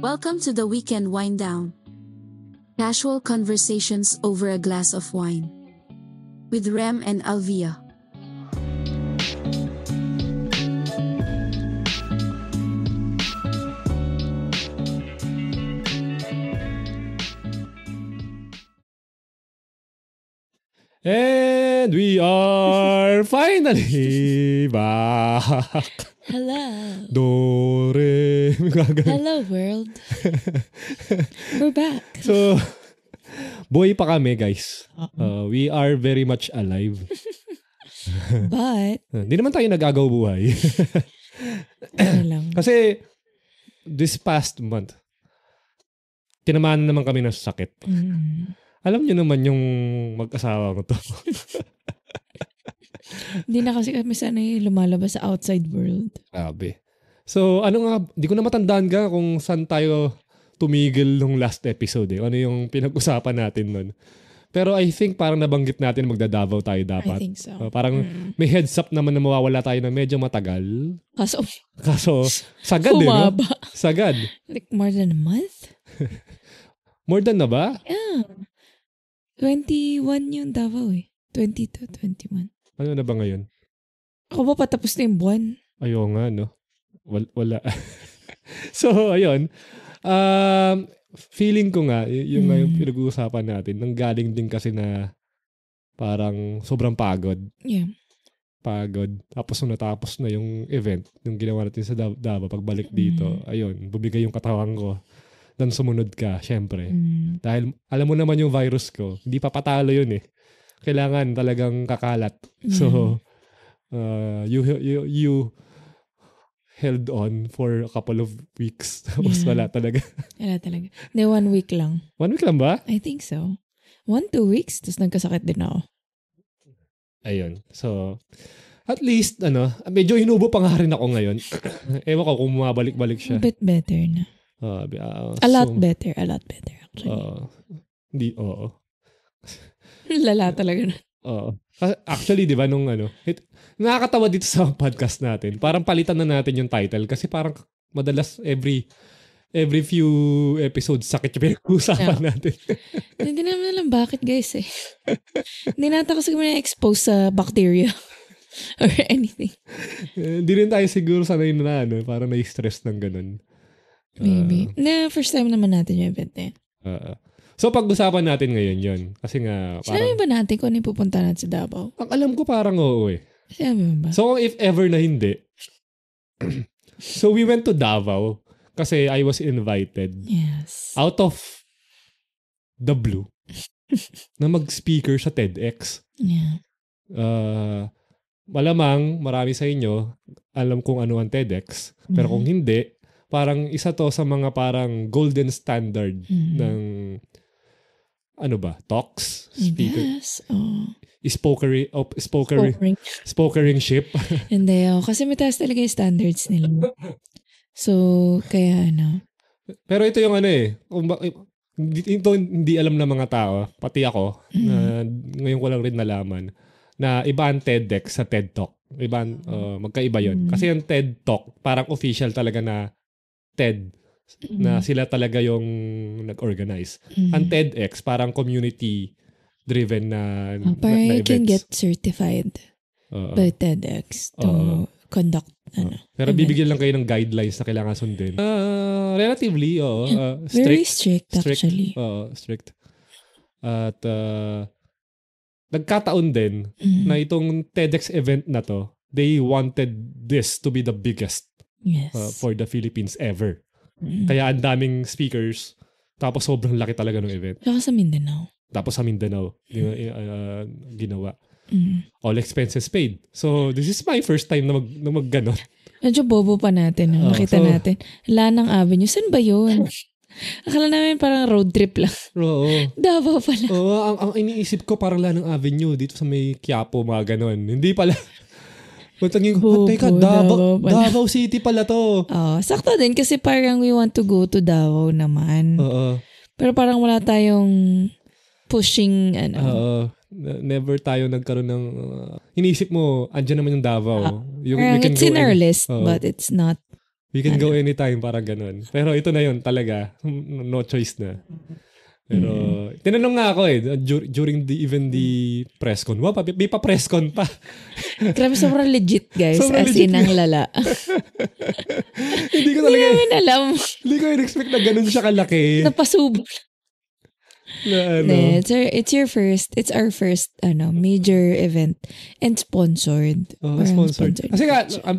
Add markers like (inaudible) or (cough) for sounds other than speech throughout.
Welcome to the weekend wind down. Casual conversations over a glass of wine. With Rem and Alvia. And we are finally (laughs) back. Hello. Dore. (laughs) Hello, world. (laughs) We're back. So, boy pa kami, guys. Uh, we are very much alive. (laughs) But, hindi naman tayo nagagaw buhay. Ano lang. Kasi, this past month, tinamaan naman kami ng sakit. Mm. Alam niyo naman yung mag-asawa ko to. Hindi na kasi kami sanay lumalabas sa outside world. Grabe. So, ano nga, di ko na matandaan ka kung saan tayo tumigil nung last episode eh. Ano yung pinag-usapan natin nun. Pero I think parang nabanggit natin magda-Davao tayo dapat. I think so. Uh, parang mm. may heads up naman na mawawala tayo na medyo matagal. Kaso, kaso (laughs) sagad Humaba. eh, no? Sagad. Like more than a month? (laughs) more than na ba? Yeah. 21 yung Davao eh. 22, 21. Ano na ba ngayon? Ako ba patapos na yung buwan? Ayaw nga, no? Wal- wala. (laughs) so, ayun. Um, feeling ko nga, y- yung, mm. yung pinag-uusapan natin, nang galing din kasi na parang sobrang pagod. Yeah. Pagod. Tapos nung natapos na yung event, yung ginawa natin sa Davao, pagbalik hmm. dito, mm. ayun, bumigay yung katawan ko nang sumunod ka, syempre. Mm. Dahil alam mo naman yung virus ko, hindi papatalo yun eh kailangan talagang kakalat. (laughs) So, uh, you, you, you held on for a couple of weeks. (laughs) Tapos yeah. wala talaga. (laughs) wala talaga. Hindi, one week lang. One week lang ba? I think so. One, two weeks. Tapos nagkasakit din ako. Ayun. So, at least, ano, medyo inubo pa nga rin ako ngayon. (coughs) Ewan ko kung mabalik-balik siya. A bit better na. Uh, uh, a lot better. A lot better, actually. Uh, hindi, oo. (laughs) Lala talaga na. Oo. Actually, di ba, nung ano, it, nakakatawa dito sa (laughs) podcast natin. Parang palitan na natin yung title kasi parang madalas every every few episodes sakit yung pinag-uusapan yeah. natin. (laughs) Hindi naman alam bakit guys eh. Hindi natin kasi kami na-expose sa bacteria or anything. Eh, hindi rin tayo siguro sanay na ano, parang na-stress ng ganun. Maybe. Uh, na first time naman natin yung event na eh. Uh, So pag-usapan natin ngayon yon Kasi nga... Parang, Sinabi ba natin kung ano yung pupunta natin sa Davao? Ang alam ko parang oo eh. Sinabi ba? So if ever na hindi. (clears throat) so we went to Davao kasi I was invited. Yes. Out of the blue (laughs) na mag-speaker sa TEDx. Yeah. Uh, malamang marami sa inyo alam kung ano ang TEDx. Pero mm kung hindi, parang isa to sa mga parang golden standard mm ng ano ba, talks? Speaker, yes. Oh. Spokery, oh, spokery, Spokering. Spokering ship. (laughs) Hindi, oh. Kasi mataas talaga yung standards nila. So, kaya ano. Pero ito yung ano eh, ito hindi alam ng mga tao, pati ako, mm. na ngayon ko lang rin nalaman, na iba ang TEDx sa TED Talk. Iba, uh, magkaiba yon mm. Mm-hmm. Kasi yung TED Talk, parang official talaga na TED Mm-hmm. Na mm. sila talaga yung nag-organize. Mm-hmm. Ang TEDx, parang community-driven na, oh, parang na, na you can get certified uh, by TEDx to uh, conduct ano. pero event. bibigyan lang kayo ng guidelines na kailangan sundin. Uh, relatively, oo. Uh, strict, Very strict, actually. Oo, uh, strict. At uh, nagkataon din mm-hmm. na itong TEDx event na to, they wanted this to be the biggest yes. uh, for the Philippines ever. Mm. Kaya ang daming speakers. Tapos sobrang laki talaga ng event. Saka sa Mindanao. Tapos sa Mindanao, mm. uh, ginawa. Mm. All expenses paid. So, this is my first time na, mag, na mag-ganon. Medyo bobo pa natin. No? Ah, Nakita so, natin. Lanang Avenue. San ba yun? (laughs) Akala namin parang road trip lang. Oo. Davao pala. Oo, ang, ang iniisip ko parang Lanang Avenue dito sa may Quiapo, mga ganon. Hindi pala. Pagtang yung, Kubo, ah, teka, Davao, (laughs) Davao, City pala to. Oh, sakto din kasi parang we want to go to Davao naman. Oo. Pero parang wala tayong pushing, ano. Oo. Never tayo nagkaroon ng, uh, inisip mo, andyan naman yung Davao. Uh, ah, yung, parang it's in our any, list, uh, but it's not. We can ano. go anytime, parang ganun. Pero ito na yun talaga. Hmm, no choice na. Pero, mm. tinanong nga ako eh, during the, even the press con. Wow, may pa-press con pa. (laughs) Grabe, sobrang legit guys. Sobrang as legit in, ang lala. (laughs) hindi ko talaga. Hindi namin alam. Hindi ko in-expect na ganun siya kalaki. Napasubol. Na, ano. Yeah, it's, our, it's your first, it's our first ano major event and sponsored. Oh, sponsored. sponsored. Kasi nga, um,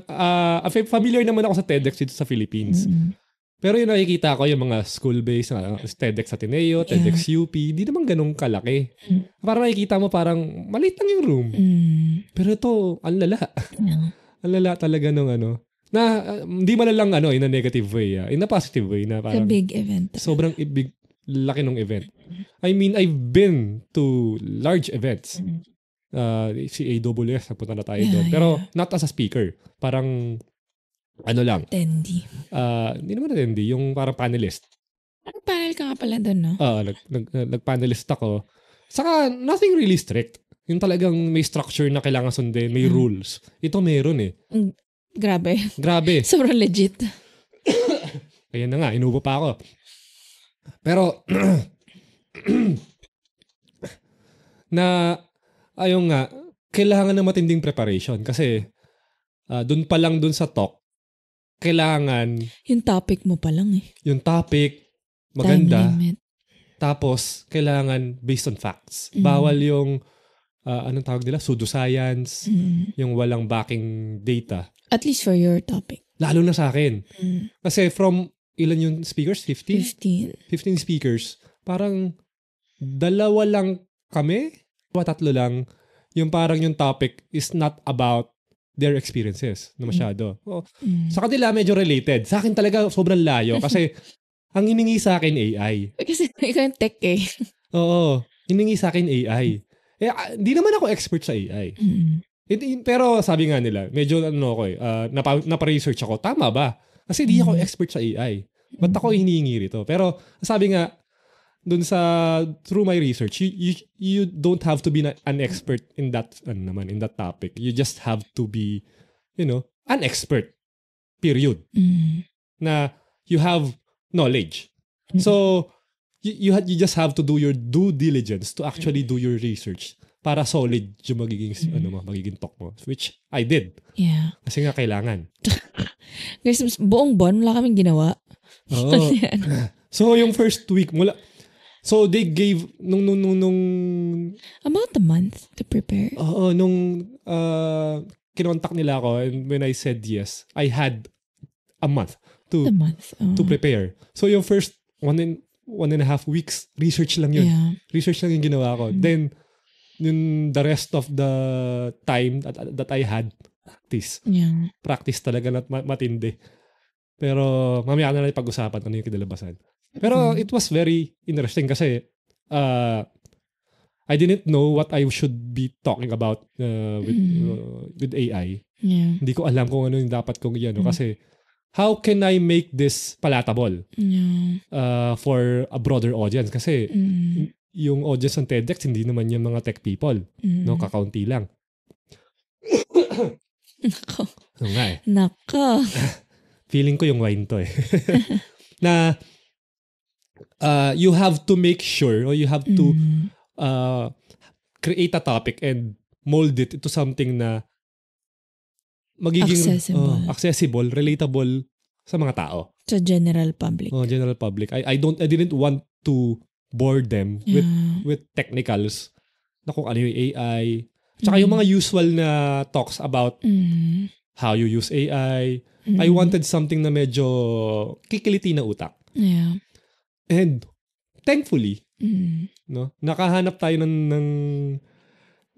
uh, familiar naman ako sa TEDx dito sa Philippines. Mm-hmm. Pero yung nakikita ko, yung mga school-based, na, uh, TEDx Ateneo, TEDx yeah. UP, di naman ganun kalaki. Mm. Parang nakikita mo parang maliit lang yung room. Mm. Pero ito, ang lala. Yeah. (laughs) ang lala talaga nung ano. Na uh, hindi uh, malalang ano, in a negative way. Uh, in a positive way. Na parang, It's a big event. Sobrang big, laki nung event. Mm-hmm. I mean, I've been to large events. Mm. Uh, si AWS, napunta na tayo yeah, doon. Pero yeah. not as a speaker. Parang ano lang. Attendee. Uh, ah, hindi naman attendee, yung parang panelist. Nag-panel ka nga pala doon, no? Oo, uh, nag, nag, nag-panelist ako. Saka, nothing really strict. Yung talagang may structure na kailangan sundin, may mm. rules. Ito meron eh. Mm, grabe. Grabe. (laughs) Sobrang legit. (coughs) Ayan na nga, inubo pa ako. Pero, (coughs) na, ayun nga, kailangan ng matinding preparation kasi uh, ah, doon pa lang doon sa talk, kailangan... Yung topic mo pa lang eh. Yung topic, maganda. Time limit. Tapos, kailangan based on facts. Mm. Bawal yung, uh, anong tawag nila, pseudoscience, mm. Mm-hmm. yung walang backing data. At least for your topic. Lalo na sa akin. Mm. Kasi from, ilan yung speakers? 15? 15. 15 speakers. Parang, dalawa lang kami, o tatlo lang, yung parang yung topic is not about their experiences na masyado. Oh, mm. Sa kanila, medyo related. Sa akin talaga, sobrang layo. Kasi, (laughs) ang hiningi sa akin, AI. Kasi ikaw yung tech eh. (laughs) Oo. Hiningi sa akin, AI. Eh, ah, hindi naman ako expert sa AI. Mm. It, pero sabi nga nila, medyo ano ko eh, uh, napa, napa-research ako, tama ba? Kasi di ako mm. expert sa AI. Ba't ako mm. hinihingi rito? Pero sabi nga, dun sa through my research you, you you don't have to be an expert in that ano naman in that topic you just have to be you know an expert period mm. na you have knowledge so you you, ha- you just have to do your due diligence to actually do your research para solid yung magiging mm. ano mo magiging talk mo which I did yeah kasi nga kailangan (laughs) guys buong buwan wala kaming ginawa oo (laughs) so yung first week mula So they gave nung nung nung, nung about a month to prepare. Oo, uh, nung uh, kinontak nila ako and when I said yes, I had a month to a month, oh. to prepare. So yung first one and one and a half weeks research lang yun. Yeah. Research lang yung ginawa ko. mm Then yung the rest of the time that, that I had practice. Yeah. Practice talaga nat matindi. Pero mamaya na lang pag-usapan ano yung kinalabasan. Pero mm-hmm. it was very interesting kasi uh, I didn't know what I should be talking about uh, with mm-hmm. uh, with AI. Yeah. Hindi ko alam kung ano yung dapat kong iyan mm. Mm-hmm. kasi how can I make this palatable yeah. uh, for a broader audience kasi mm. yung audience ng TEDx hindi naman yung mga tech people, mm. no, kakaunti lang. Nako. So, eh. Nako. (laughs) Feeling ko yung wine to eh. (laughs) na uh, you have to make sure or you have to mm. uh, create a topic and mold it into something na magiging accessible, uh, accessible relatable sa mga tao. Sa general public. Oh, general public. I I don't I didn't want to bore them yeah. with with technicals na kung ano yung AI. Tsaka mm. yung mga usual na talks about mm. how you use AI. Mm. I wanted something na medyo kikiliti na utak. Yeah. And thankfully, mm. no, nakahanap tayo ng, ng,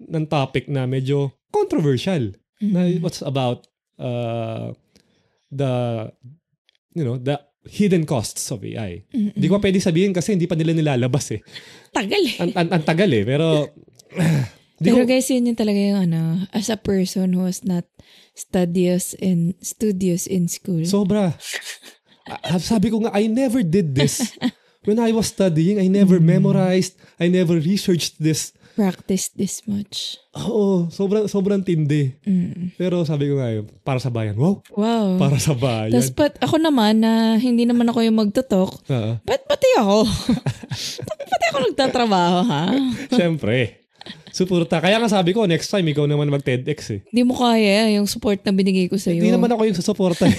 ng topic na medyo controversial. Mm. Na mm-hmm. what's about uh, the, you know, the hidden costs of AI. Mm-mm. Hindi ko pwede sabihin kasi hindi pa nila nilalabas eh. Tagal eh. Ang an, an tagal eh. Pero, (laughs) Pero ko, guys, yun yung talaga yung ano, as a person who was not studious in, studious in school. Sobra. (laughs) Ah, sabi ko nga, I never did this. (laughs) When I was studying, I never mm. memorized, I never researched this. Practice this much. Oo, sobrang, sobrang tindi. Mm. Pero sabi ko nga, para sa bayan. Wow! Wow! Para sa bayan. Tapos, but ako naman, na uh, hindi naman ako yung magtutok, uh-huh. ba't pati ako? (laughs) pati ako nagtatrabaho, ha? (laughs) Siyempre. Suporta. Kaya nga sabi ko, next time, ikaw naman mag-TEDx eh. Hindi mo kaya eh, yung support na binigay ko sa'yo. Hindi naman ako yung susuporta. Eh.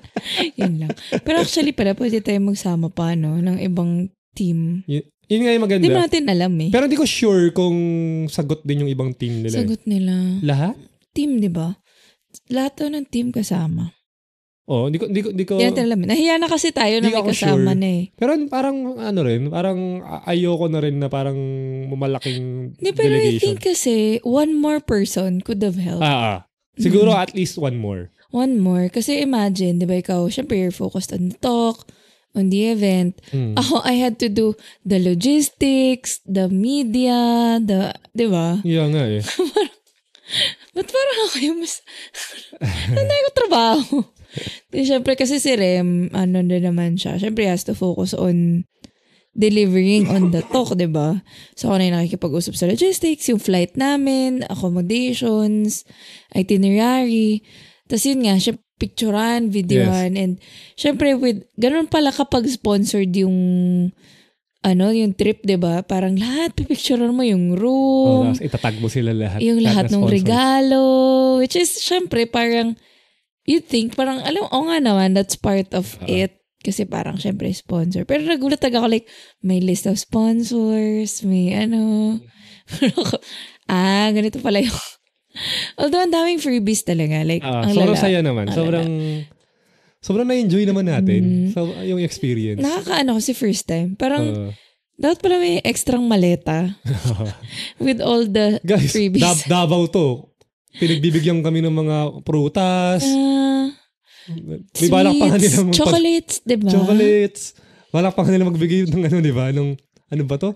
(laughs) yun lang. Pero actually pala, pwede tayong magsama pa, no? Ng ibang team. Y- yun nga yung maganda. Hindi natin alam eh. Pero hindi ko sure kung sagot din yung ibang team nila. Eh. Sagot nila. Lahat? Team, di ba? Lahat to ng team kasama. Oh, hindi ko hindi ko hindi ko Yan talaga. Eh. Nahiya na kasi tayo na may kasama sure. na eh. Pero parang ano rin, parang ayoko na rin na parang malaking Di, pero delegation. I think kasi one more person could have helped. Ah, ah. Siguro mm. at least one more. One more. Kasi imagine, di ba ikaw, syempre you're focused on the talk, on the event. Mm. Ako, I had to do the logistics, the media, the, di ba? Yeah nga eh. (laughs) Ba't parang ako yung mas... Nanday ko trabaho. Siyempre kasi si Rem, ano na naman siya. Siyempre has to focus on delivering on the talk, di ba? So ako na yung nakikipag-usap sa logistics, yung flight namin, accommodations, itinerary. Tapos yun nga, siya picturean, videoan, yes. and syempre with, ganun pala kapag sponsored yung ano, yung trip, 'di ba? Parang lahat pipicturean mo yung room. Oh, tapos itatag mo sila lahat. Yung lahat, ng regalo, which is syempre parang you think parang alam o oh nga naman that's part of uh-huh. it kasi parang syempre sponsor. Pero nagulat talaga ako like may list of sponsors, may ano. (laughs) ah, ganito pala yung (laughs) Although ang daming freebies talaga. Like, uh, ang sobrang lala, saya naman. Ang sobrang lala sobrang na-enjoy naman natin mm. sa yung experience. Nakakaano kasi first time. Parang, uh, dapat pala may extrang maleta (laughs) (laughs) with all the Guys, freebies. Guys, dab- Davao to. Pinagbibigyan kami ng mga prutas. Uh, Di ba pa nila mag- chocolates, pag- di ba? Chocolates. Balak pa nila magbigay ng ano, di ba? Nung, ano ba to?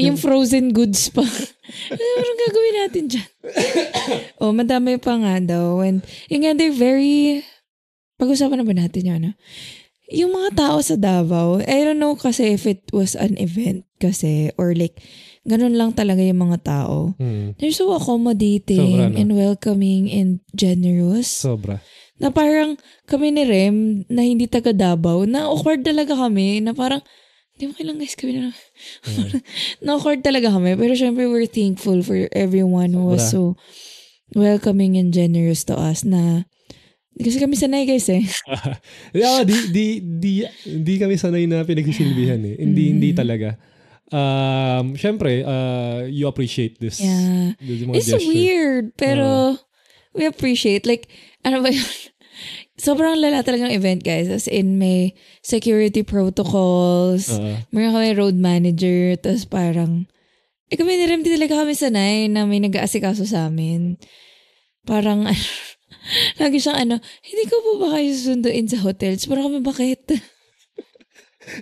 Yung, frozen goods pa. (laughs) ano gagawin natin dyan? (coughs) oh, madami pa nga daw. And, yun nga, they're very pag-usapan na ba natin yun, ano? Yung mga tao sa Davao, I don't know kasi if it was an event kasi or like, ganun lang talaga yung mga tao. Mm. They're so accommodating Sobra, no? and welcoming and generous. Sobra. Na parang kami ni Rem na hindi taga Davao, na awkward talaga kami na parang, hindi mo kailang guys kami na. Mm. (laughs) Na-awkward talaga kami. Pero syempre we're thankful for everyone Sobra. who was so welcoming and generous to us na kasi kami sanay guys eh. (laughs) yeah, di, di, di, di kami sanay na pinagsisilbihan eh. Hindi, mm. hindi talaga. Um, Siyempre, uh, you appreciate this. Yeah. This mga It's gesture. weird, pero uh, we appreciate. Like, ano ba yun? (laughs) Sobrang lala talaga ng event guys. As in, may security protocols. Uh, Meron kami road manager. Tapos parang, eh kami na rin talaga kami sanay na may nag-aasikaso sa amin. Parang, (laughs) ano, (laughs) Lagi siyang ano, hindi ko po ba kayo susunduin sa hotels? Parang kami, bakit? (laughs)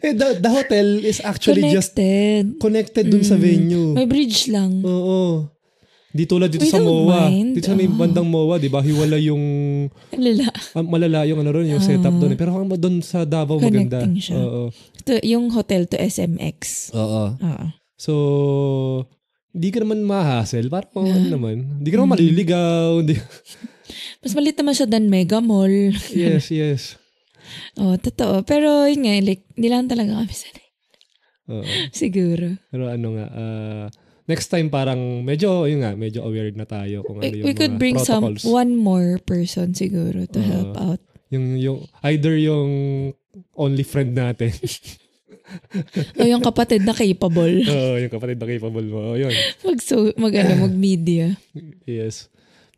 eh, the, the hotel is actually connected. just connected dun mm. sa venue. May bridge lang. Oo. Di tulad dito We sa MOA. Mind. Dito sa may oh. bandang MOA, di ba? Hiwala yung... (laughs) Malala. Uh, malala yung ano ron, yung oh. setup doon. Pero kung doon sa Davao, Connecting maganda. Siya. Oo. To, yung hotel to SMX. Oo. Oo. So, di ka naman mahasel. Parang uh, ano naman. Di ka naman mm. maliligaw. Hindi, mas malit naman siya than Mega Mall. yes, yes. Oo, (laughs) oh, totoo. Pero yun nga, like, nilang talaga kami sanay. Siguro. Pero ano nga, uh, next time parang medyo, yun nga, medyo aware na tayo kung ano we, yung We could bring protocols. some, one more person siguro to uh, help out. Yung, yung, either yung only friend natin. o yung kapatid na capable. (laughs) Oo, yung kapatid na capable mo. O, yun. Mag, so, mag, ano, mag media. (laughs) yes.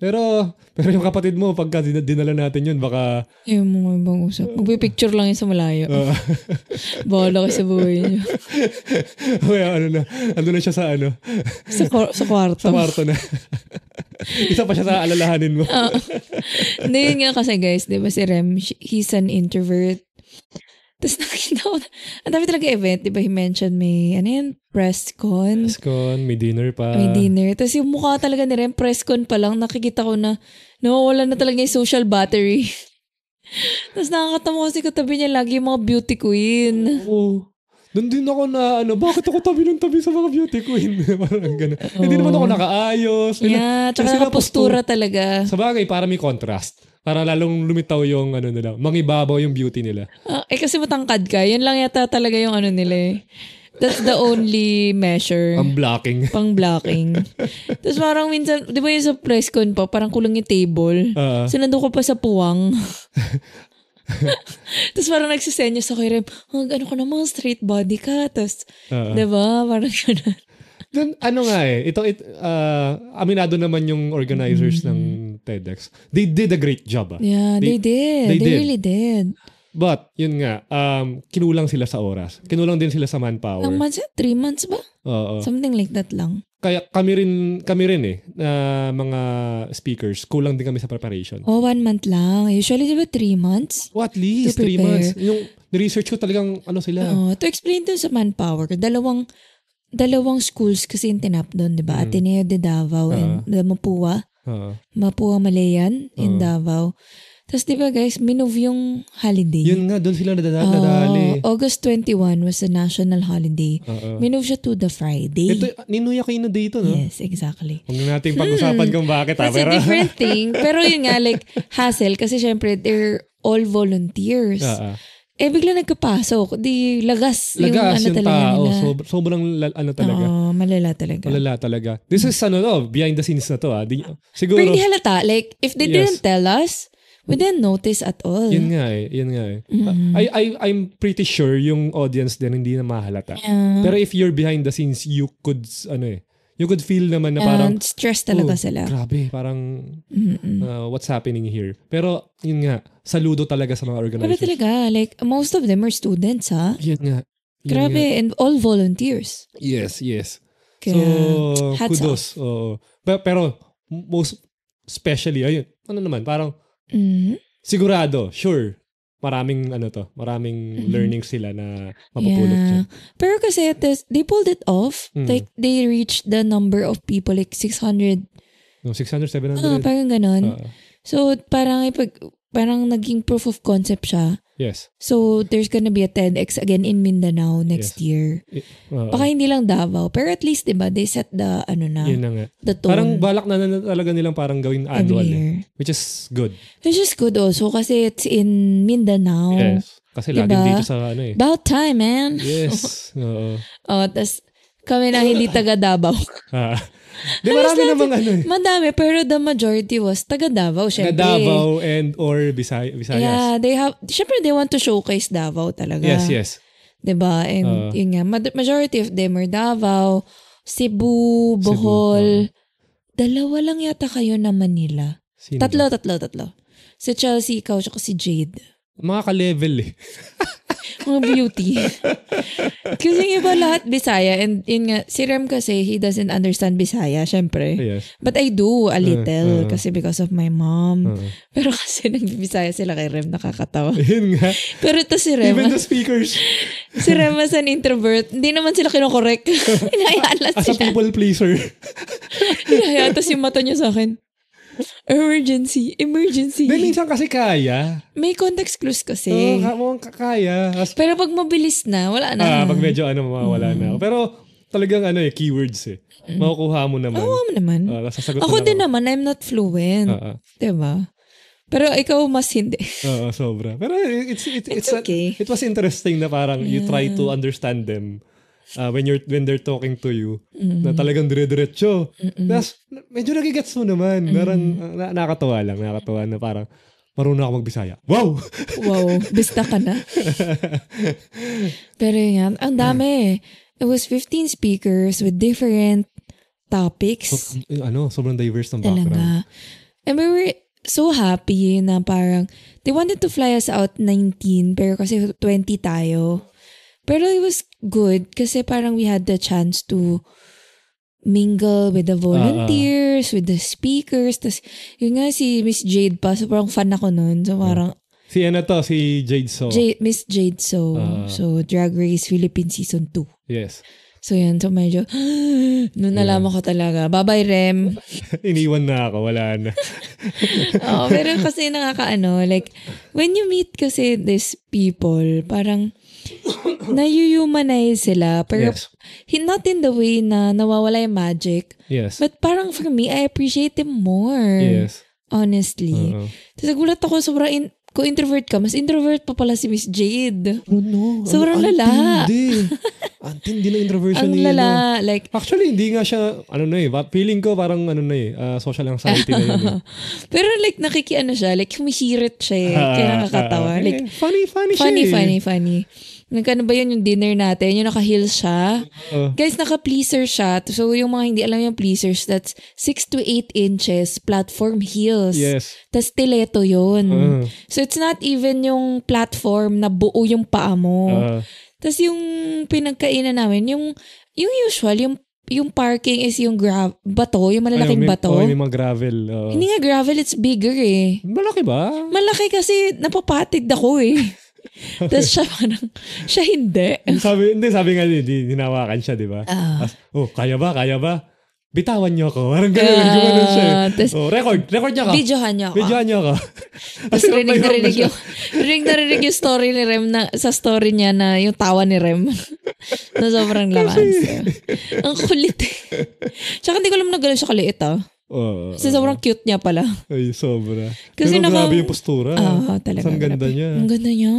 Pero, pero yung kapatid mo, pagka dinala natin yun, baka... Ayun mo nga ibang usap. Ah. Magpipicture lang yun sa malayo. Uh, (laughs) Bahala ka sa buhay niyo. okay, (laughs) ano na. Ano na siya sa ano? sa, kor- sa kwarto. Sa kwarto na. (laughs) Isa pa siya sa alalahanin mo. Ah. Hindi, uh, yun nga kasi guys, di ba si Rem, he's an introvert. Tapos (laughs) nakita ko, ang dami talaga event. Di ba, he mentioned may, ano yan, press con. Press con, may dinner pa. May dinner. Tapos yung mukha talaga ni Ren, press con pa lang, nakikita ko na nawawala na talaga yung social battery. (laughs) Tapos nakakatawa kasi katabi niya lagi yung mga beauty queen. Oo. Doon din ako na, ano, bakit ako tabi ng tabi sa mga beauty queen? (laughs) parang gano'n. Hindi naman ako nakaayos. Yeah, tsaka postura talaga. Sa bagay, para may contrast para lalong lumitaw yung ano nila, mangibabaw yung beauty nila. Uh, eh kasi matangkad ka, Yun lang yata talaga yung ano nila eh. That's the only measure. Pang blocking. Pang blocking. Tapos parang minsan, di ba yung sa press con pa, parang kulang yung table. uh So nandun ko pa sa puwang. (laughs) Tapos parang nagsisenyos ako kay Rem, oh, ano ko naman, straight body ka. Tapos, uh di ba? Parang ganun. Dun, ano nga eh, ito, it, uh, aminado naman yung organizers mm-hmm. ng mm. TEDx. They did a great job. Ah. Yeah, they, they did. They, they did. really did. But, yun nga, um, kinulang sila sa oras. Kinulang din sila sa manpower. Ang months yan? Eh? Three months ba? Oo. Something like that lang. Kaya kami rin, kami rin eh, na uh, mga speakers, kulang din kami sa preparation. Oh, one month lang. Usually, di ba three months? What, well, least three months. Yung research ko talagang ano sila. Oh, to explain dun sa manpower, dalawang dalawang schools kasi yung tinap doon, di ba? Mm. Ateneo de Davao uh, and ah. the Mapua. Uh, Mapua Malayan uh, in ah. Davao. Tapos di ba guys, minove yung holiday. Yun nga, doon sila nadadali. Oh, August 21 was a national holiday. Uh-oh. Minove siya to the Friday. Ito, ninuya kayo na dito, no? Yes, exactly. Huwag natin pag-usapan hmm. kung bakit. That's pero... a different thing. Pero yun nga, like, hassle. Kasi syempre, they're all volunteers. Uh-uh. Eh, bigla nagkapasok. Di, lagas, lagas yung, ano yung talaga Nila. Sobr- sobrang, ano talaga. Oo, malala talaga. Malala talaga. This is, ano, no, behind the scenes na to, ah. Di, siguro. Pero hindi halata. Like, if they yes. didn't tell us, we didn't notice at all. Yun nga eh. Yun nga eh. Mm-hmm. I, I, I'm pretty sure yung audience din hindi na mahalata. Yeah. Pero if you're behind the scenes, you could, ano eh, you could feel naman na parang... Um, stress talaga oh, sila. Grabe, parang uh, what's happening here. Pero yun nga, saludo talaga sa mga organizers. Pero talaga, like most of them are students ha? Yun nga. Yun grabe, nga. and all volunteers. Yes, yes. Kaya, so, hats kudos. Off. Pero, pero most especially, ayun, ano naman, parang mm-hmm. sigurado, sure, maraming ano to, maraming mm-hmm. learning sila na mapupulot yeah. Dyan. Pero kasi this, they pulled it off. Mm. Like they reached the number of people like 600. No, 600 700. Ah, parang ganun. Uh, so parang parang naging proof of concept siya Yes. So there's gonna be a TEDx again in Mindanao next yes. year. Baka hindi lang Davao, pero at least 'di ba they set the ano na. Yun na nga. The tone. Parang balak na, na talaga nilang parang gawin annual eh, which is good. Which is good also kasi it's in Mindanao. Yes. Kasi diba? laging dito sa ano eh. About time, man. Yes. (laughs) Oo. oh, tas kami na hindi taga Davao. Ah. Di marami namang ano eh. Madami, pero the majority was taga Davao, syempre. Davao and or Visay Visayas. Yeah, they have, syempre they want to showcase Davao talaga. Yes, yes. Di ba? And uh, yun nga, majority of them are Davao, Cebu, Bohol. Cebu, uh, Dalawa lang yata kayo na Manila. Sino tatlo, tatlo, tatlo. Si Chelsea, ikaw, tsaka si Jade. Mga ka-level eh. (laughs) mga beauty. kasi iba lahat Bisaya and yun nga, si Rem kasi he doesn't understand Bisaya, syempre. Yes. But I do a uh, little uh, uh, kasi because of my mom. Uh, Pero kasi nag-Bisaya sila kay Rem, nakakatawa. (laughs) Yun nga. Pero ito si Rem. Even the speakers. (laughs) si Rem as an introvert, hindi naman sila kinokorek. Hinayaan sila. As a people pleaser. Hinayaan, tapos yung mata niya sa akin. Emergency. Emergency. Hindi, minsan kasi kaya. May context clues kasi. Oo, oh, mukhang kakaya. As, Pero pag mabilis na, wala na. Ah, pag medyo ano, mawala mm. na. Pero talagang ano eh, keywords eh. Mm. Makukuha mo naman. Oo mo naman. Uh, ah, sasagot ako na din naman, I'm not fluent. Uh-uh. Diba? Pero ikaw mas hindi. Oo, sobra. Pero it's, it's, it's, it's okay. A, it was interesting na parang yeah. you try to understand them uh, when you're when they're talking to you mm-hmm. na talagang dire-diretso. Nas, medyo nagigets mo naman. Mm-hmm. na, nakakatawa lang, nakakatawa na parang marunong ako magbisaya. Wow! (laughs) wow, bista ka na. Pero yan, ang dami eh. It was 15 speakers with different topics. So, eh, ano, sobrang diverse ng background. And we were so happy na parang they wanted to fly us out 19 pero kasi 20 tayo. Pero it was good kasi parang we had the chance to mingle with the ah, ah. volunteers, uh, with the speakers. Tapos, yun nga si Miss Jade pa. So, parang fan ako nun. So, parang... Si ano to? Si Jade So. Jade, Miss Jade So. Uh, so, Drag Race Philippines Season 2. Yes. So, yan. So, medyo, (gasps) noon nalaman yeah. ko talaga, bye-bye, Rem. (laughs) Iniwan na ako. Wala na. (laughs) Oo, pero kasi nakakaano, like, when you meet kasi these people, parang, (coughs) nayuyumanize sila. Pero yes. not in the way na nawawala yung magic. Yes. But parang for me, I appreciate them more. Yes. Honestly. Uh-oh. Tapos nagulat ako, sobrang in- kung introvert ka, mas introvert pa pala si Miss Jade. Oh no. Sobrang ano, lala. Antindi. antindi na introversion niya. Ang lala. (laughs) No? Like, Actually, hindi nga siya, ano na eh, feeling ko parang ano na eh, uh, social anxiety na yun. Eh. (laughs) Pero like, nakikiano siya, like, humisirit siya eh. Uh, kaya (laughs) nakakatawa. Uh, uh, like, funny, funny, funny siya Funny, eh. funny, funny. Nagkano ba yun yung dinner natin? Yung naka-heel siya. Uh. Guys, naka-pleaser siya. So, yung mga hindi alam yung pleasers, that's 6 to 8 inches platform heels. Yes. Tapos stiletto yun. Uh. So, it's not even yung platform na buo yung paa mo. Uh. Uh-huh. Tapos yung pinagkainan namin, yung, yung usual, yung yung parking is yung gra- bato, yung malalaking Ay, may, bato. Oh, may mga gravel. Uh, Hindi nga gravel, it's bigger eh. Malaki ba? Malaki kasi napapatid ako eh. (laughs) Tapos siya parang, siya hindi. sabi, hindi, sabi nga, di, hinawakan siya, di ba? Uh, oh, kaya ba, kaya ba? Bitawan niyo ako. Parang ganun, uh, ah, gumanon siya. Eh. Tas, oh, record, record niya ka. Videohan niyo ako. Videohan niyo ako. (laughs) Tapos rinig na rinig yung, rinig na rinig yung story ni Rem na, sa story niya na yung tawa ni Rem. (laughs) na sobrang lakas. Ang kulit. Eh. Tsaka hindi ko alam na gano'n siya kaliit ah. Oh, Kasi sobrang cute niya pala. Ay, sobra. Kasi Pero naka, grabe yung postura. Oo, uh, ah, talaga. Ang ganda niya. Ang ganda niya.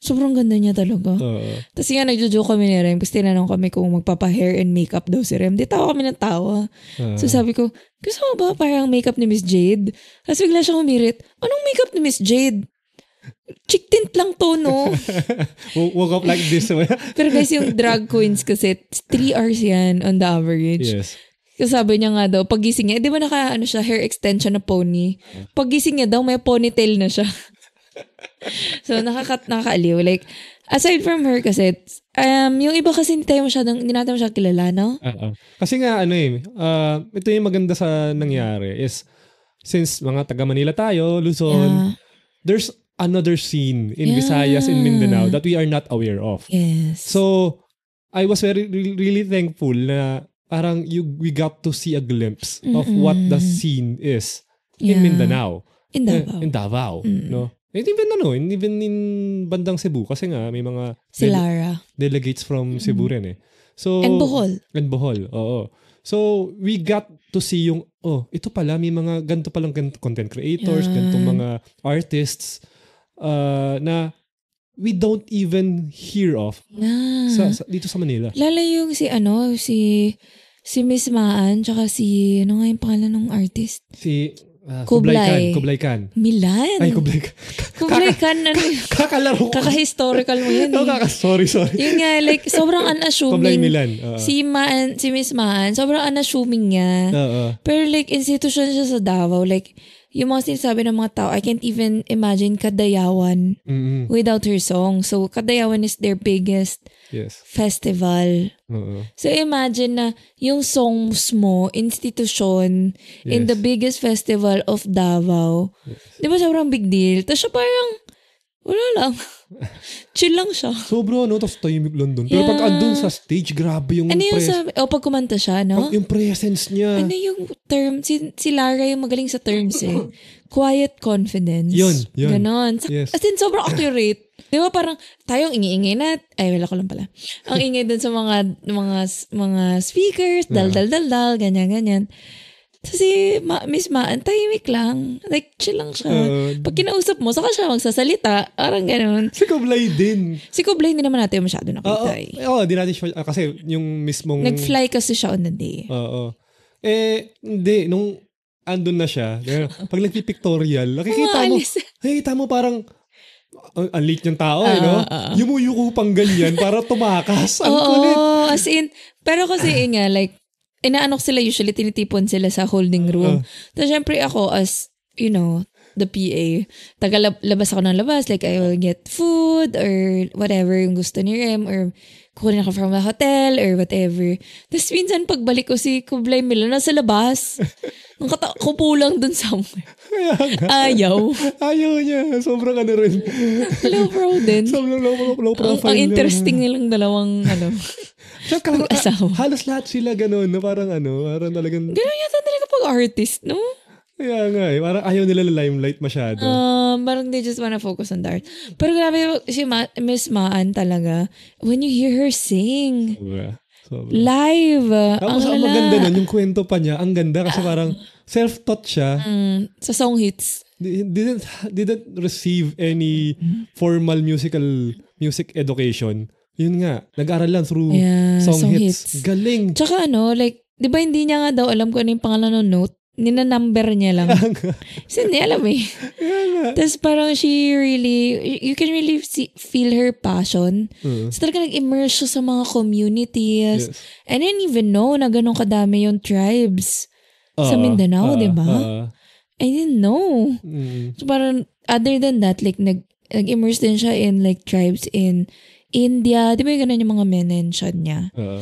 sobrang ganda niya talaga. Uh, Tapos nga, nagjo-joke kami ni Rem. Kasi tinanong kami kung magpapa-hair and makeup daw si Rem. Di tawa kami ng tawa. Uh, so ah. sabi ko, gusto mo ba parang makeup ni Miss Jade? Tapos bigla siya humirit, anong makeup ni Miss Jade? chick tint lang to, no? (laughs) Woke up like this. (laughs) Pero guys, yung drag queens kasi, 3 hours yan on the average. Yes. Kasi sabi niya nga daw, pagising niya, eh, di ba naka ano siya, hair extension na pony. Pagising niya daw, may ponytail na siya. (laughs) so, nakakat, nakakaaliw. Like, aside from her kasi, um, yung iba kasi hindi tayo masyadong, hindi natin masyadong kilala, no? Uh-oh. Kasi nga, ano eh, uh, ito yung maganda sa nangyari is, since mga taga Manila tayo, Luzon, yeah. there's another scene in yeah. Visayas in Mindanao that we are not aware of. Yes. So, I was very really thankful na parang you we got to see a glimpse Mm-mm. of what the scene is yeah. in Mindanao. In eh, Davao. In Davao, mm. no? And even ano, and even in bandang Cebu kasi nga may mga si Lara. Dele- delegates from mm. Cebu rin eh. So And Bohol. And Bohol, oo. So we got to see yung oh, ito pala may mga ganito palang content creators, yeah. ganitong mga artists uh, na we don't even hear of na. Sa, sa, dito sa Manila. Lala yung si ano, si si Miss Maan, tsaka si, ano nga yung pangalan ng artist? Si uh, Kublai. Kublai Khan. Milan? Ay, Kublai Khan. Kublai Khan, ano Kakalaro ko. Kaka-historical mo yan. (laughs) Eh. no, kaka, sorry, sorry. Yun nga, like, sobrang (laughs) unassuming. Kublai Milan. Uh, si Maan, si Miss Maan, sobrang unassuming niya. Uh, uh. Pero like, institution siya sa Davao. Like, yung mga sinasabi ng mga tao, I can't even imagine Kadayawan mm-hmm. without her song. So, Kadayawan is their biggest yes. festival. Uh-uh. So, imagine na yung songs mo, institution, yes. in the biggest festival of Davao. Yes. Di ba sobrang big deal? Tapos siya parang, wala lang. (laughs) Chill lang siya. Sobra, no? Tapos tayimik lang doon. Pero yeah. pag andun sa stage, grabe yung ano yung pres- sa, o oh, pag kumanta siya, no? Pag yung presence niya. Ano yung term? Si, si Lara yung magaling sa terms eh. (coughs) Quiet confidence. Yun, yun. Ganon. Sa, yes. As in, sobrang accurate. (coughs) Di ba parang tayong ingay-ingay na, ay wala ko lang pala. Ang ingay dun sa mga mga mga speakers, dal-dal-dal-dal, ganyan-ganyan. Yeah. So si Ma, Miss Maan, lang. Like, chill lang siya. Uh, Pag kinausap mo, saka siya magsasalita. Parang ganun. Si Kublay din. Si Kublay hindi naman natin masyado nakita uh, eh. Oo, oh, di natin siya. Uh, kasi yung mismong... Nag-fly kasi siya on the day. Oo. Eh, hindi. Nung andun na siya, (laughs) pag nagpipictorial, nakikita mo, (laughs) nakikita mo parang, ang, ah, ang late ng tao, uh, eh, no? Uh, Yumuyuko pang ganyan para tumakas. Ang oo, kulit. as in, pero kasi yun nga, like, inaanok sila usually, tinitipon sila sa holding room. Uh-huh. Ah. So, syempre ako as, you know, the PA, taga labas ako ng labas, like I will get food or whatever yung gusto ni Rem or kukunin ako from the hotel or whatever. Tapos minsan pagbalik ko si Kublay Milo sa labas. (laughs) Ang kata kupulang dun somewhere. Ayaw. Ayaw niya. Sobrang ano rin. low pro din. Sobrang low, low, low profile. Ang, ang interesting nilang dalawang ano. Siya, (laughs) asawa. Halos lahat sila ganun. No? Parang ano. Parang talagang. Ganun yata talaga pag artist, no? Kaya nga eh. Parang ayaw nila limelight masyado. Um, parang they just wanna focus on the Pero grabe, si Ma- Miss Maan talaga, when you hear her sing, Sobra. Sobra. live, Tapos ang, ang lala. maganda nun, yung kwento pa niya, ang ganda kasi parang self-taught siya. Mm, sa song hits. Didn't, didn't receive any formal musical music education. Yun nga, nag-aral lang through yeah, song, song hits. hits. Galing. Tsaka ano, like, di ba hindi niya nga daw alam kung ano yung pangalan ng note? ninanumber niya lang. (laughs) Kasi hindi alam eh. Tapos parang she really, you can really see, feel her passion. Mm-hmm. So talaga nag-immerse siya sa mga communities. Yes. And I didn't even know na ganun kadami yung tribes uh, sa ah, Mindanao, uh, ah, di ba? Uh, ah. I didn't know. Mm-hmm. So parang other than that, like nag, nag-immerse din siya in like tribes in India. Di ba yung ganun yung mga menention niya? Uh,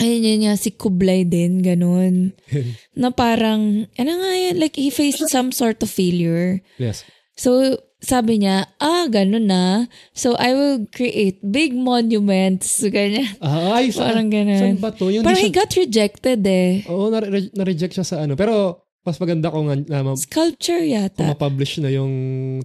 ayun yun nga, si Kublai din, ganun. (laughs) na parang, ano nga yun, like he faced some sort of failure. Yes. So, sabi niya, ah, ganun na. So, I will create big monuments. (laughs) Ganyan. Ah, ay, sa, Parang ganun. Saan ba to? Yun, Parang siya, got rejected eh. Oo, oh, nare- na-reject siya sa ano. Pero, mas maganda kung na, na Sculpture yata. Kung ma-publish na yung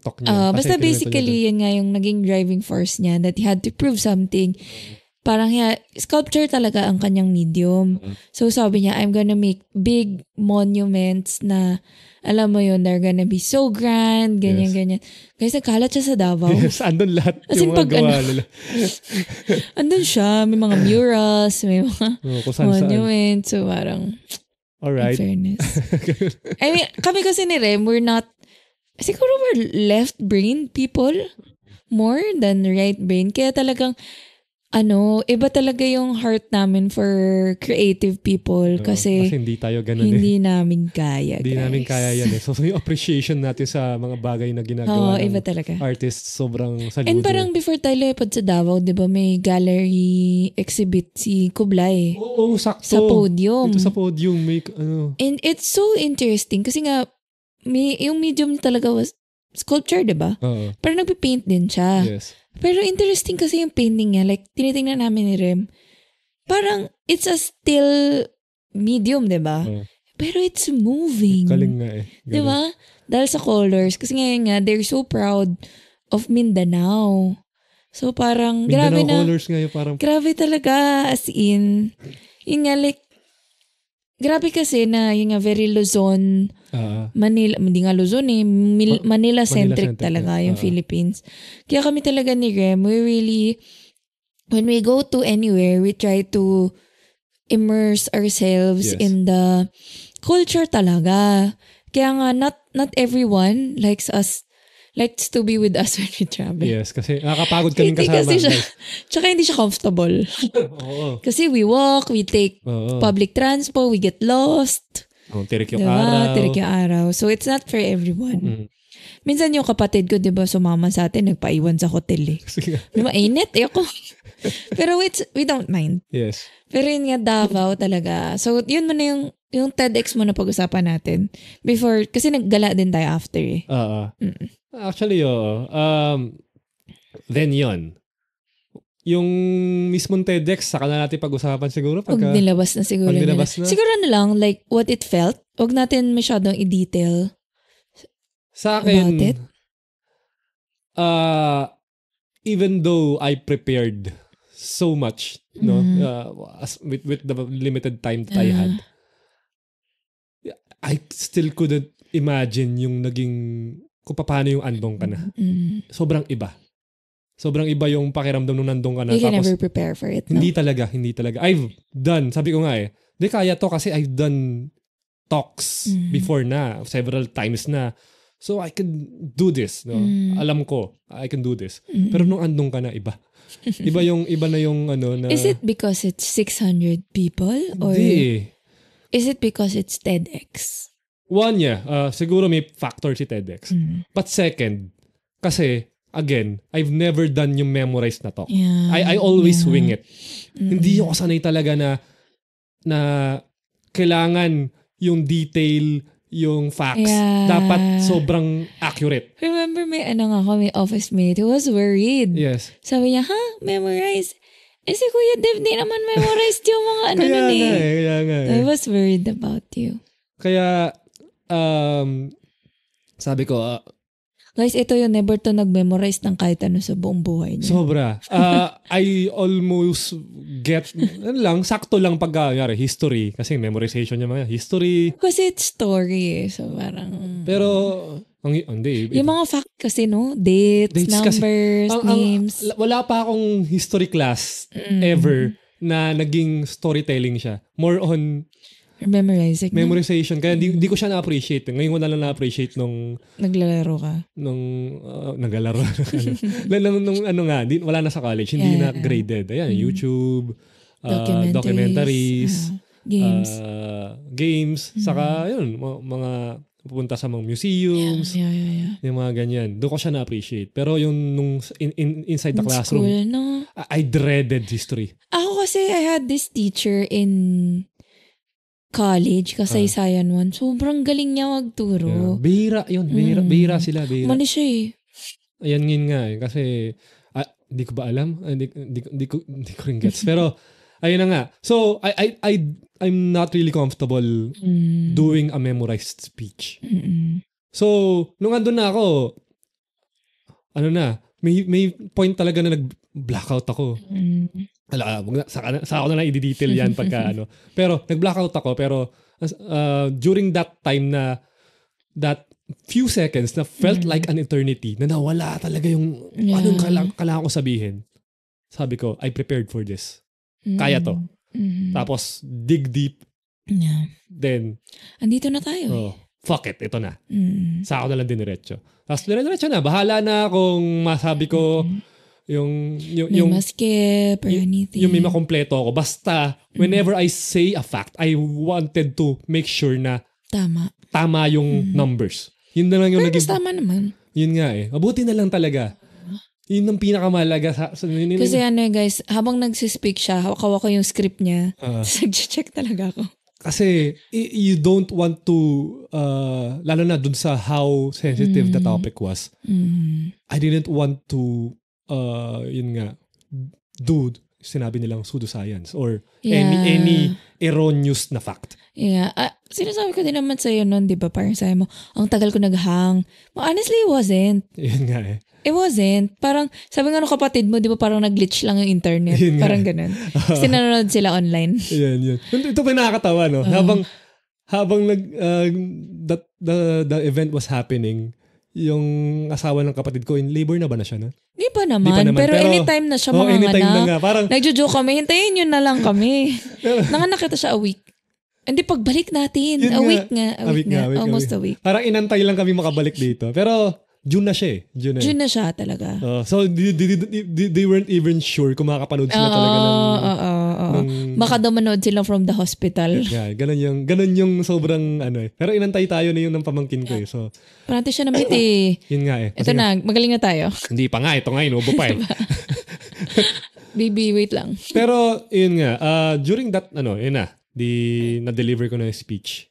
talk niya. Uh, basta basically, yun nga yung naging driving force niya that he had to prove something. Mm-hmm parang yeah, sculpture talaga ang kanyang medium. Mm-hmm. So sabi niya, I'm gonna make big monuments na, alam mo yun, they're gonna be so grand, ganyan, yes. ganyan. Guys, nagkalat siya sa Davao. (laughs) Yes, andun lahat As yung mga pag, ano, gawa nila. (laughs) andun siya, may mga murals, may mga oh, monuments. So parang, Alright. In fairness. (laughs) I mean, kami kasi ni Rem, we're not, siguro we're left-brain people more than right brain. Kaya talagang ano, iba talaga yung heart namin for creative people no, kasi, kasi hindi tayo ganun Hindi eh. namin kaya, Hindi guys. namin kaya yan eh. So, yung appreciation natin sa mga bagay na ginagawa Oo, ng iba talaga. artists, sobrang saludo. And parang before tayo lepad sa Davao, di ba may gallery exhibit si Kublay Oo, sakto. sa podium. Dito sa podium, may ano. And it's so interesting kasi nga, may, yung medium talaga was sculpture, di ba? Oo. Pero nagpipaint din siya. Yes. Pero interesting kasi yung painting niya. Like, tinitingnan namin ni Rem. Parang, it's a still medium, di ba? Pero it's moving. Kaling nga eh. Di ba? Dahil sa colors. Kasi ngayon nga, they're so proud of Mindanao. So parang, Mindanao grabe na. colors ngayon parang. Grabe talaga. As in, yun nga like, Grabe kasi na yung very Luzon, uh, Manila, hindi nga Luzon eh, Mil- Manila-centric Manila talaga uh, yung uh, Philippines. Kaya kami talaga ni Rem, we really, when we go to anywhere, we try to immerse ourselves yes. in the culture talaga. Kaya nga, not, not everyone likes us likes to be with us (laughs) when we travel. Yes, kasi nakakapagod kami kasama. Kasi siya, (laughs) tsaka hindi siya comfortable. (laughs) Oo. Kasi we walk, we take Oo. public transpo, we get lost. Oh, tirik yung diba? araw. Tirik yung araw. So it's not for everyone. Mm. Minsan yung kapatid ko, di ba, sumama sa atin, nagpaiwan sa hotel eh. Di ba, init, ayoko. Pero it's, we don't mind. Yes. Pero yun nga, Davao talaga. So, yun mo na yung, yung TEDx mo na pag-usapan natin. Before, kasi naggala din tayo after eh. Oo. Uh-uh. Actually, oo. Um, then yon yung mismong TEDx, saka na natin pag-usapan siguro. Pagka, pag nilabas na siguro. Pag nilabas nila. na. Siguro na ano lang, like, what it felt. Huwag natin masyadong i-detail. Sa akin, about it. Uh, even though I prepared so much, mm-hmm. no, uh, with, with the limited time that uh. I uh-huh. had, I still couldn't imagine yung naging kung paano yung andong ka na. Mm-hmm. Sobrang iba. Sobrang iba yung pakiramdam nung nandong ka na. You can Tapos, never prepare for it, no? Hindi talaga, hindi talaga. I've done, sabi ko nga eh, di kaya to kasi I've done talks mm-hmm. before na, several times na. So I can do this, no? Mm-hmm. Alam ko, I can do this. Mm-hmm. Pero nung andong ka na, iba. iba yung, iba na yung ano na... Is it because it's 600 people? Or... Hindi. Is it because it's TEDx? One, yeah, uh, siguro may factor si TEDx. Mm. But second, kasi again, I've never done yung memorize na to. Yeah. I, I always yeah. wing it. mm Hindi ako sanay talaga na na kailangan yung detail, yung facts. Yeah. Dapat sobrang accurate. Remember may ano nga ako, may office mate who was worried. Yes. Sabi niya, ha? Huh? Memorize? Eh si Kuya Dev, di naman memorized yung mga ano kaya nun eh. Nga, eh. Kaya nga eh. I was worried about you. Kaya um, sabi ko, uh, Guys, ito yung never to nag-memorize ng kahit ano sa buong buhay niya. Sobra. Uh, I almost get, ano lang, sakto lang pag, ah, yari, history. Kasi memorization niya mga history. Kasi it's story eh. So parang... Pero, ang, hindi. Yung mga fact kasi, no? Dates, dates numbers, kasi, names. Ang, wala pa akong history class mm. ever na naging storytelling siya. More on Or memorization. Kaya di, di ko siya na-appreciate. Ngayon ko na lang na-appreciate nung... Naglalaro ka? Nung... Uh, naglalaro. ano, (laughs) nung, nung ano nga, di, wala na sa college. Hindi yeah, na graded. Ayan, mm. YouTube, uh, documentaries, documentaries uh, games. Uh, games. Mm. Saka, mm-hmm. yun, mga pupunta sa mga museums, yeah, yeah, yeah, yeah. yung mga ganyan. Doon ko siya na-appreciate. Pero yung nung in, in, inside the in classroom, school, no? I, I dreaded history. Ako kasi I had this teacher in college, kasaysayan uh, ah. one. Sobrang galing niya magturo. Yeah. Bihira yun. Bira, mm. bihira sila. Bira. Mali siya eh. Ayan yun nga eh. Kasi, ah, ko ba alam? Ah, di, ko, di ko rin gets. Pero, (laughs) ayun na nga. So, I, I, I, I'm not really comfortable mm. doing a memorized speech. Mm-mm. So, nung andun na ako, ano na, may, may point talaga na nag-blackout ako. Mm ala, wag na, sa, sa ako na lang i-detail yan pagka (laughs) ano. Pero nag-blackout ako pero uh, during that time na that few seconds na felt mm. like an eternity na nawala talaga yung yeah. anong kailangan, kailangan ko sabihin. Sabi ko, I prepared for this. Mm. Kaya to. Mm. Mm-hmm. Tapos dig deep. Yeah. Then andito na tayo. Oh, eh. fuck it, ito na. Mm. Sa ako na lang diniretso. Tapos diniretso na, bahala na kung masabi ko mm yung, yung, may yung, maskip or anything. Yung may makompleto ako. Basta, mm-hmm. whenever mm. I say a fact, I wanted to make sure na tama tama yung mm. numbers. Yun na lang yung naging... tama naman. Yun nga eh. Mabuti na lang talaga. Yun ang pinakamalaga. Sa, sa, Kasi ano eh, guys, habang nagsispeak siya, hawak ko yung script niya. Uh, ah. (laughs) check talaga ako. Kasi you don't want to, uh, lalo na dun sa how sensitive mm. the mm-hmm. topic was. Mm. I didn't want to uh, yun nga, dude, sinabi nilang pseudoscience or yeah. any any erroneous na fact. Yeah. Uh, sinasabi ko din naman sa'yo noon, di ba? Parang sabi mo, ang tagal ko naghang. Well, honestly, it wasn't. Yun nga eh. It wasn't. Parang, sabi nga ng kapatid mo, di ba parang nag-glitch lang yung internet. Yun parang eh. ganun. (laughs) Kasi nanonood sila online. yun, yun. Ito pa nakakatawa, no? Uh-huh. Habang, habang nag, uh, the, the, the event was happening, yung asawa ng kapatid ko, in labor na ba na siya, no? Hindi pa naman. Pero, pero anytime na siya oh, manganak. Na nga. Parang, Nagjo-joke kami, hintayin yun na lang kami. (laughs) pero, Nanganak kita siya a week. Hindi, pagbalik natin. A week nga. A week, nga. nga. A week Almost a week. a Parang inantay lang kami makabalik dito. Pero June na siya eh. June na, June eh. na siya talaga. Uh, so, they, they, they, they weren't even sure kung makakapanood sila oh, talaga ng... Oo, oo. Baka daw manood sila from the hospital. Yeah, ganun yung, ganun yung sobrang ano eh. Pero inantay tayo na yun ng pamangkin ko eh. So, Parati siya namit eh. (coughs) yun nga eh. Ito Kasi na, magaling na tayo. (laughs) Hindi pa nga, ito nga inubo pa eh. (laughs) Baby, wait lang. (laughs) Pero, yun nga, uh, during that, ano, yun na, di, na-deliver ko na yung speech.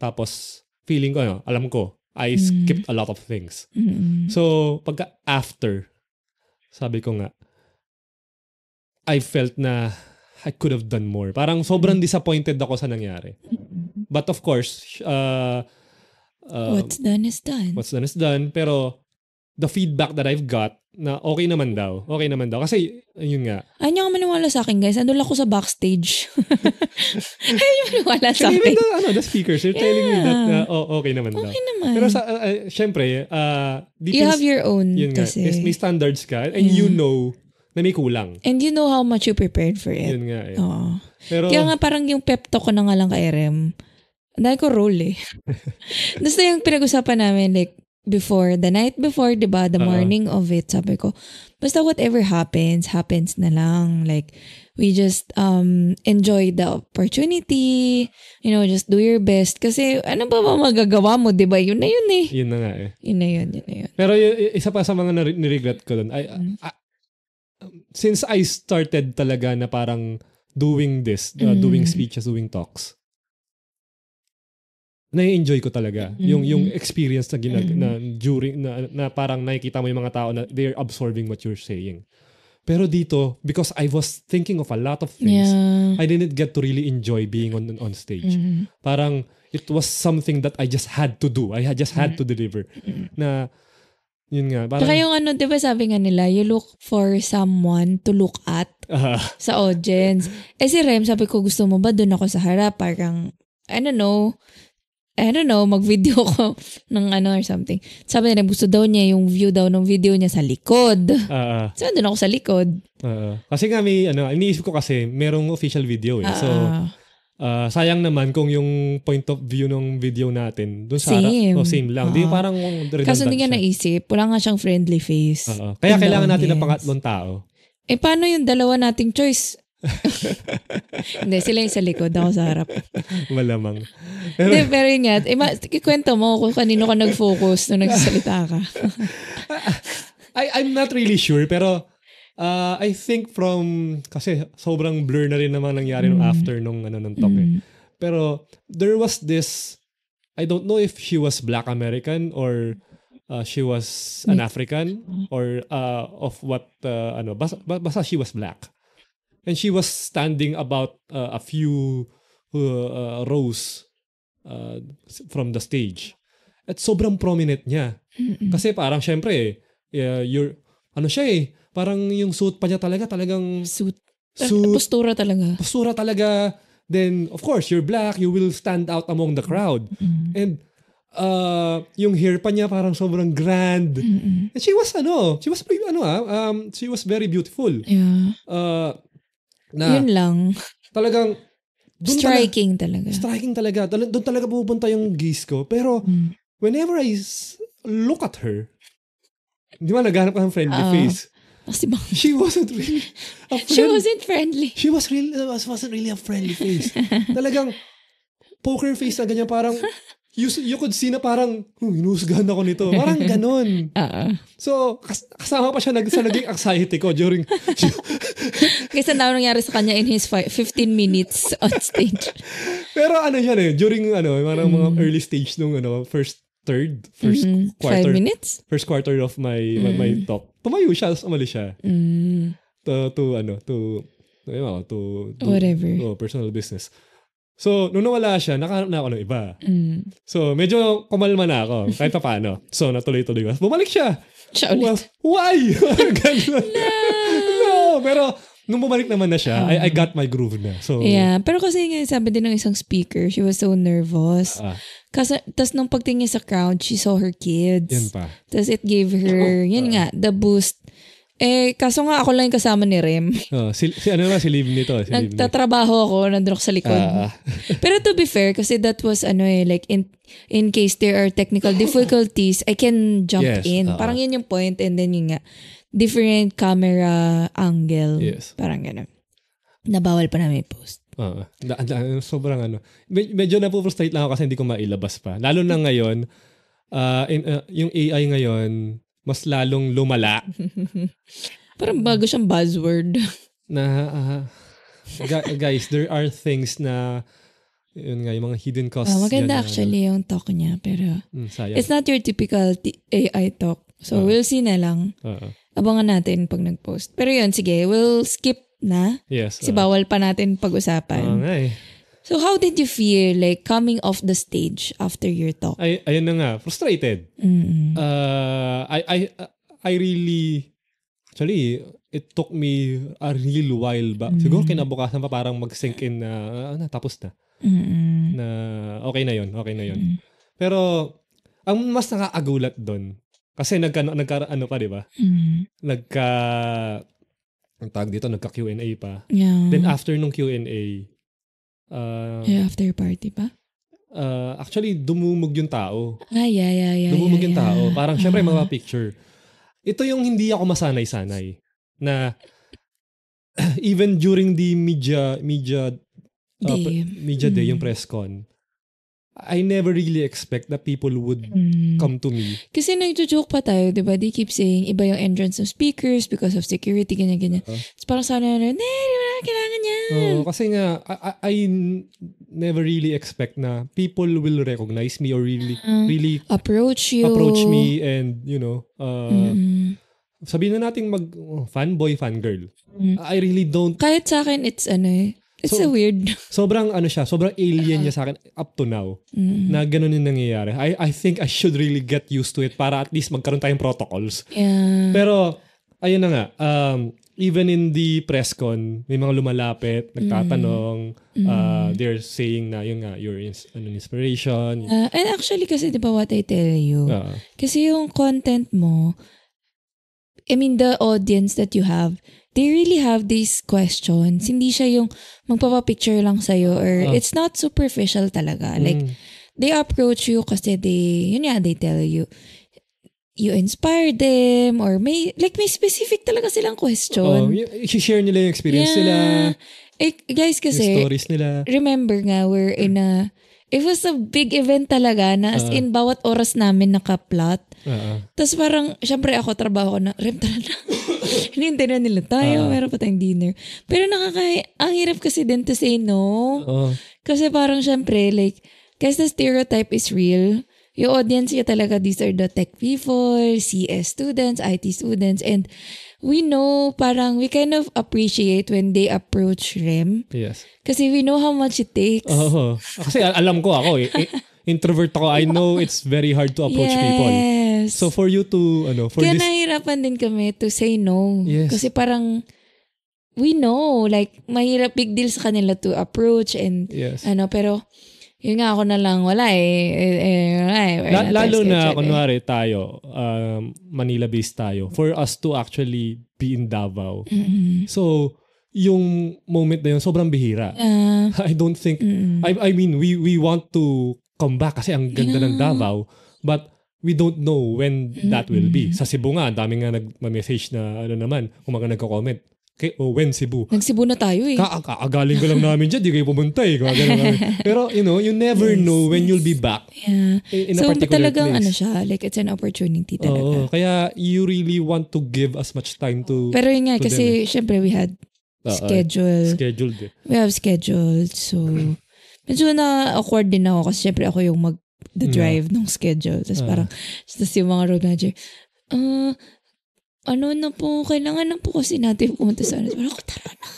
Tapos, feeling ko, ano, alam ko, I mm-hmm. skipped mm. a lot of things. mm So, pagka after, sabi ko nga, I felt na I could have done more. Parang sobrang mm. disappointed ako sa nangyari. But of course, uh, uh, what's done is done. What's done is done. Pero the feedback that I've got na okay naman daw. Okay naman daw. Kasi, yun nga. Ayaw niya maniwala sa akin, guys. Ano lang ako sa backstage. (laughs) Ayaw niya maniwala sa akin. the, ano, the speakers, they're yeah. telling me that uh, oh, okay naman okay daw. Okay naman. Pero sa, uh, uh, syempre, uh, depends, you have your own yun kasi. Nga, may standards ka and yeah. you mm. know na may kulang. And you know how much you prepared for it. Yun nga eh. Oo. Pero, Kaya nga parang yung pep talk ko na nga lang ka RM, dahil ko role eh. Tapos (laughs) yung pinag-usapan namin, like, before, the night before, di ba, the uh-huh. morning of it, sabi ko, basta whatever happens, happens na lang. Like, we just um enjoy the opportunity, you know, just do your best. Kasi ano ba ba magagawa mo, di ba? Yun na yun eh. Yun na nga eh. Yun na yun, yun na yun. Pero y- isa pa sa mga nare- niregret ko dun, I, mm. I, since I started talaga na parang doing this, uh, mm. doing speeches, doing talks, nai-enjoy ko talaga mm-hmm. yung yung experience na ginag mm-hmm. na during na, na parang nakikita mo yung mga tao na they're absorbing what you're saying. Pero dito because I was thinking of a lot of things, yeah. I didn't get to really enjoy being on on stage. Mm-hmm. Parang it was something that I just had to do. I just had mm-hmm. to deliver. Mm-hmm. Na yun nga. Parang, Saka yung ano, di ba sabi nga nila, you look for someone to look at uh sa audience. Eh si Rem, sabi ko, gusto mo ba doon ako sa harap? Parang, I don't know, I don't know, mag-video (laughs) ko ng ano or something. Sabi nila, gusto daw niya yung view daw ng video niya sa likod. Uh, uh. So, doon ako sa likod. Uh, kasi nga may, ano, iniisip ko kasi, merong official video eh. Uh, so, uh uh, sayang naman kung yung point of view ng video natin doon sa same. Ara- oh, same lang. Uh-huh. Di parang redundant Kaso hindi niya naisip, wala nga siyang friendly face. Uh-huh. Kaya kailangan natin ng pangatlong tao. Eh paano yung dalawa nating choice? (laughs) hindi, sila yung sa likod, ako sa harap. (laughs) Malamang. Pero, hindi, pero yun nga, ima, eh, kikwento mo kung kanino ka nag-focus nung nagsasalita ka. (laughs) I, I'm not really sure, pero uh, I think from, kasi sobrang blur na rin naman nangyari mm. nung after nung ano nung talk mm. eh. Pero there was this, I don't know if she was black American or uh, she was an African or uh, of what, uh, ano, basta, basta she was black. And she was standing about uh, a few uh, rows uh, from the stage. At sobrang prominent niya. Kasi parang syempre eh, uh, you're, ano siya eh, Parang yung suit pa niya talaga, talagang... Suit. Ah, suit postura talaga. Postura talaga. Then, of course, you're black, you will stand out among the crowd. Mm-hmm. And uh, yung hair pa niya parang sobrang grand. Mm-hmm. And she was, ano, she was, ano ah, um, she was very beautiful. Yeah. Uh, na, Yun lang. Talagang, Dun striking talaga, talaga. Striking talaga. Tal- doon talaga pupunta yung gaze ko. Pero, mm. whenever I s- look at her, di ba naghanap ka ng friendly uh, face? si Bang. She wasn't really a (laughs) friend. She wasn't friendly. She was really, wasn't really a friendly face. (laughs) Talagang poker face na ganyan. Parang you, you could see na parang, hmm, inuusgahan ako nito. Parang ganun. Uh-oh. (laughs) Ah, ah. So, kas- kasama pa siya nag- sa naging anxiety ko during... Kasi na nangyari sa kanya in his fi- 15 minutes on stage. Pero ano yan eh, during ano, parang mm. mga hmm. early stage nung ano, first third, first mm-hmm. quarter. Five minutes? First quarter of my mm. my, my mm. talk. Tumayo siya, umalis siya. Mm. To, to, ano, to, to, to, to whatever. To, personal business. So, nung nawala siya, nakahanap na ako ng iba. Mm. So, medyo kumalma na ako, kahit pa paano. So, natuloy-tuloy ko. Bumalik siya. Siya ulit. Well, why? (laughs) no! no! Pero, nung bumalik naman na siya, I, I mm. got my groove na. So, yeah. Pero kasi nga, sabi din ng isang speaker, she was so nervous. Uh, kasi, tas nung pagtingin niya sa crowd, she saw her kids. Yan pa. Tas it gave her, oh, ah. yun uh, nga, the boost. Eh, kaso nga ako lang yung kasama ni Rem. Oh, si, si ano naman, si Liv nito. Si Nagtatrabaho ako, nandun ako sa likod. Ah. ah. (laughs) Pero to be fair, kasi that was ano eh, like in, in case there are technical difficulties, I can jump yes, in. uh Parang yun yung point and then yun nga different camera angle. Yes. Parang ganun. Nabawal pa namin post. Oo. na, sobrang ano. Med- medyo napuprustrate lang ako kasi hindi ko mailabas pa. Lalo na ngayon, uh, in, uh, yung AI ngayon, mas lalong lumala. (laughs) Parang bago siyang buzzword. (laughs) na, uh, guys, there are things na yun nga, yung mga hidden costs. Oh, maganda yan, actually yung talk niya, pero mm, it's not your typical t- AI talk. So, uh-huh. we'll see na lang. Uh-huh. Abangan natin pag nag-post. Pero yun, sige, we'll skip na. Yes. Kasi uh, bawal pa natin pag-usapan. Oo nga eh. So how did you feel like coming off the stage after your talk? Ay, ayun na nga, frustrated. Mm-hmm. Uh, I, I, I really, actually, it took me a real while ba. Mm-hmm. Siguro kinabukasan pa parang mag-sink in na, uh, na tapos na. Mm-hmm. Na okay na yon okay na yon mm-hmm. Pero, ang mas nakakagulat doon, kasi nagka, nagka ano pa, di ba? Mm. Nagka, ang tag dito, nagka Q&A pa. Yeah. Then after nung Q&A, uh, Ay, after party pa? Uh, actually, dumumog yung tao. Ah, yeah, yeah, yeah. Dumumog yeah, yung tao. Parang, uh-huh. (laughs) syempre, mapapicture. Ito yung hindi ako masanay-sanay. Na, (clears throat) even during the media, media, uh, day. media mm. day, yung mm-hmm. press con, I never really expect that people would mm. come to me. Kasi nagjo-joke pa tayo, di ba? They keep saying, iba yung entrance ng speakers because of security, ganyan-ganyan. Uh-huh. So parang sana na, ano, di ba kailangan yan? Uh, kasi nga, I, I, never really expect na people will recognize me or really, uh-huh. really approach you. Approach me and, you know, uh, mm-hmm. sabihin na natin mag oh, fanboy, fangirl. Mm-hmm. I really don't. Kahit sa akin, it's ano eh, It's so, a weird. (laughs) Sobrang ano siya, sobrang alien niya sa akin up to now. Mm. Na ganun yung nangyayari. I, I think I should really get used to it para at least magkaroon tayong protocols. Yeah. Pero, ayun na nga, um, even in the press con, may mga lumalapit, nagtatanong, mm. Uh, they're saying na yun nga, you're ins- ano, inspiration. Uh, and actually kasi, di ba what I tell you? Uh, kasi yung content mo, I mean the audience that you have, they really have these questions. Hindi siya yung magpapapicture lang sa'yo or uh, it's not superficial talaga. Mm. Like, they approach you kasi they, yun yan, they tell you, you inspire them or may, like may specific talaga silang question. Oh, i share nila yung experience yeah. nila. Eh, guys, kasi, yung stories nila. remember nga, we're in a, it was a big event talaga na as uh, in bawat oras namin nakaplot. Uh-uh. Ah, Tapos parang, syempre ako, trabaho ko na, rem, tara na. (laughs) (laughs) Hinintayin na nila tayo, uh, meron pa tayong dinner. Pero nakaka... Ang hirap kasi din to say no. Uh, kasi parang syempre, like, kasi the stereotype is real. Yung audience niya talaga, these are the tech people, CS students, IT students, and we know, parang we kind of appreciate when they approach REM. Yes. Kasi we know how much it takes. Oo. Kasi alam ko ako eh. (laughs) introvert ako. I know it's very hard to approach yes. people. So for you to, ano, for Kaya this... nahirapan din kami to say no. Yes. Kasi parang, we know, like, mahirap big deal sa kanila to approach and, yes. ano, pero, yun nga ako na lang, wala eh. eh, eh wala eh. La- lalo na, eh. kunwari, eh. tayo, um, Manila-based tayo, for us to actually be in Davao. Mm-hmm. So, yung moment na yun, sobrang bihira. Uh, (laughs) I don't think, mm-hmm. I, I mean, we we want to come back kasi ang ganda yeah. ng Davao. But we don't know when that will be. Sa Cebu nga, ang dami nga nag-message na ano naman, kung mga nagko-comment. Okay, oh, when Cebu? Nag-Cebu na tayo eh. Ka- kaagaling ko lang namin dyan, di kayo pumunta eh. (laughs) Pero you know, you never yes, know when yes. you'll be back. Yeah. In, so, a particular talagang place. ano siya, like it's an opportunity talaga. Oo, oh, kaya you really want to give as much time to Pero yun nga, kasi eh. syempre we had uh, schedule. Uh, scheduled. Eh. We have scheduled, so medyo na-awkward din ako kasi syempre ako yung mag-drive the yeah. ng schedule. Tapos uh. parang, tapos yung mga road manager, ah, uh, ano na po, kailangan na po kasi natin pumunta sa ano. Parang, tara na.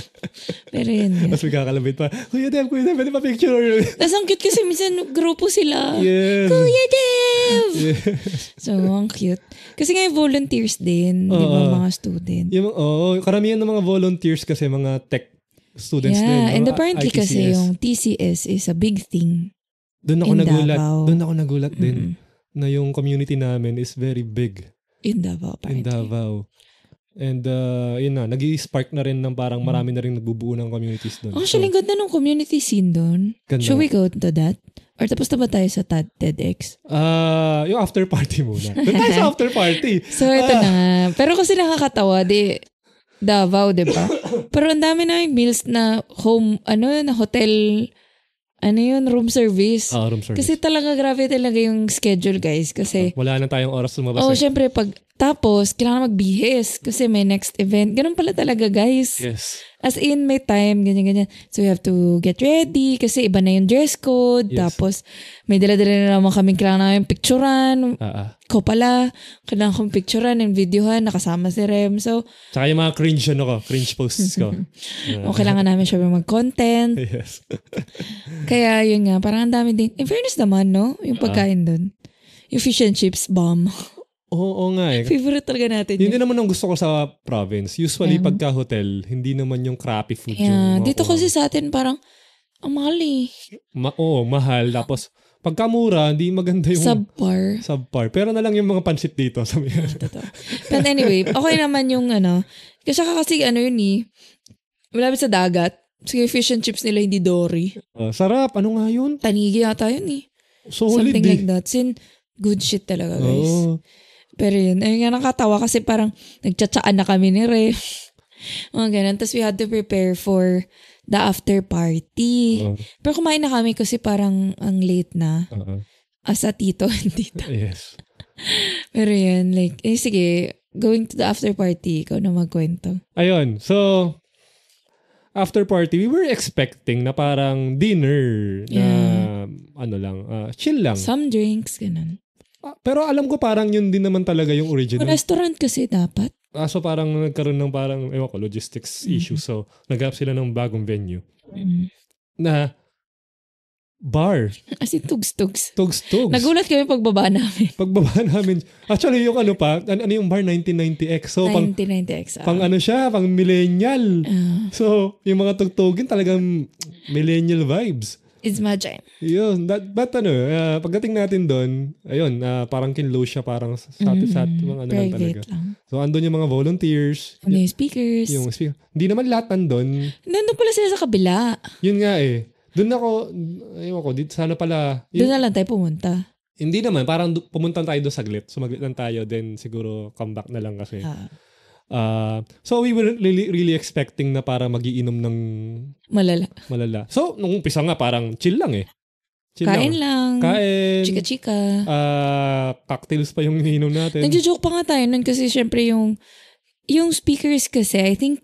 (laughs) Pero yun. Mas magkakalambit pa, Kuya Dev, Kuya Dev, pwede pa picture. (laughs) Tapos ang cute kasi minsan grupo sila. Yes. Kuya Dev! (laughs) Yes. so, ang cute. Kasi nga volunteers din, uh, di ba, mga student. Yung, oh, karamihan ng mga volunteers kasi mga tech students yeah, din. Yeah, and apparently ITCS. kasi yung TCS is a big thing. Doon ako nagulat. Doon ako nagulat mm-hmm. din na yung community namin is very big. In Davao, apparently. In Davao. And uh, yun na, nag spark na rin ng parang marami mm. na rin nagbubuo ng communities doon. Actually, so, ganda ng community scene doon. Should we go to that? Or tapos na ba tayo sa TEDx? Ah, uh, yung after party muna. Doon tayo sa (laughs) after party. so, ito uh, na nga. Pero kasi nakakatawa, di, Davao, di ba? (coughs) Pero ang dami namin meals na home, ano yun, hotel, ano yun, room service. Ah, room service. Kasi talaga grabe talaga yung schedule, guys. Kasi, wala na tayong oras lumabas. Oh, eh. syempre, pag tapos, kailangan magbihis kasi may next event. Ganun pala talaga, guys. Yes. As in, may time, ganyan-ganyan. So, we have to get ready kasi iba na yung dress code. Yes. Tapos, may dala-dala na naman kaming kailangan namin picturean. Uh-uh. Ko pala, kailangan kong picturean and videohan. Nakasama si Rem. So, Tsaka yung mga cringe ano ko, cringe posts ko. uh-huh. (laughs) o kailangan namin siya mag-content. (laughs) yes. (laughs) Kaya, yun nga, parang ang dami din. In fairness naman, no? Yung ah, pagkain uh-huh. doon. Yung fish and chips, bomb. Oo, oo nga eh. Favorite talaga natin Hindi naman ang gusto ko sa province. Usually yeah. pagka hotel, hindi naman yung crappy food yeah. yung... Dito kasi sa atin parang, ang mahal eh. Ma- oo, mahal. Tapos, pagka mura, hindi maganda yung... Subpar. Subpar. Pero na lang yung mga pansit dito. (laughs) Sabi ah, Totoo. But anyway, okay naman yung ano. Kasi kasi ano yun eh. Malapit sa dagat. Sige, fish and chips nila hindi dory. Uh, sarap. Ano nga yun? Tanigi yata yun eh. Solid Something eh. like that. Sin, good shit talaga guys. Oh. Pero yun, ayun nga nakatawa kasi parang nagtsatsaan na kami ni Ref. Mga ganun. Tapos we had to prepare for the after party. Uh-huh. Pero kumain na kami kasi parang ang late na. Uh-huh. Asa tito and (laughs) tita. Yes. Pero yun, like, eh, sige, going to the after party, ikaw na magkwento. Ayun, so, after party, we were expecting na parang dinner yeah. na ano lang, uh, chill lang. Some drinks, ganun pero alam ko parang yun din naman talaga yung original. Oh, restaurant kasi dapat. Ah, so parang nagkaroon ng parang, ewan ko, logistics mm-hmm. issue. So, naghanap sila ng bagong venue. Mm-hmm. Na bar. As tugs-tugs. Tugs-tugs. Nagulat kami pagbaba namin. (laughs) pagbaba namin. Actually, yung ano pa, an- ano yung bar? 1990X. So, 1990X. Pang, ah. pang ano siya, pang millennial. Uh. So, yung mga tugtugin talagang millennial vibes is Majay. Yun. That, but ano, uh, pagdating natin doon, ayun, uh, parang kinlo siya, parang sa mm-hmm. sa mga ano lang talaga. Lang. So, andun yung mga volunteers. Ano yung speakers. Yung speaker. Hindi naman lahat nandun. Nandun pala sila sa kabila. Yun nga eh. Doon ako, ayun ako, dito, sana pala. Yun, doon na lang tayo pumunta. Hindi naman, parang pumunta tayo doon saglit. Sumaglit lang tayo, then siguro comeback na lang kasi. Ah. Uh, so we were really, really expecting na para magiinom ng malala. Malala. So nung umpisa nga parang chill lang eh. Chill Kain lang. lang. Kain. Chika-chika. Uh, cocktails pa yung ininom natin. Nagjo-joke pa nga tayo nun kasi syempre yung yung speakers kasi I think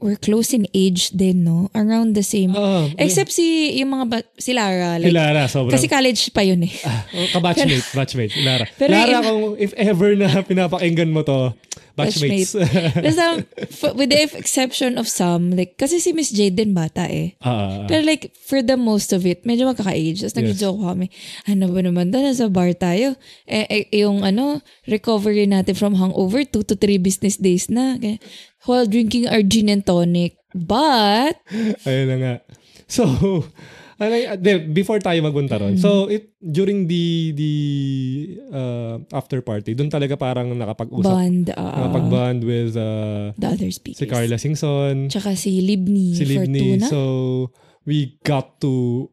we're close in age din, no? Around the same. Oh, Except si, yung mga, ba- si Lara. Like, si Lara, sobrang. Kasi college pa yun eh. Ah, oh, kabatchmate, pero, batchmate, Lara. Pero Lara, in, kung if ever na pinapakinggan mo to, batchmates. batchmate. Basta, for, with the exception of some, like, kasi si Miss Jade din bata eh. Ah, ah, ah. pero like, for the most of it, medyo magkaka-age. Tapos nag-joke yes. kami, ano ba naman doon, nasa bar tayo. Eh, eh, yung ano, recovery natin from hangover, 2 to 3 business days na. Kaya, while drinking our gin and tonic. But... (laughs) Ayun na nga. So, (laughs) uh, before tayo magpunta ron. So, mm-hmm. it, during the the uh, after party, doon talaga parang nakapag-usap. Bond. Uh, nakapag-bond with uh, the other speakers. Si Carla Singson. Tsaka si Libni si Libni. Fortuna. So, we got to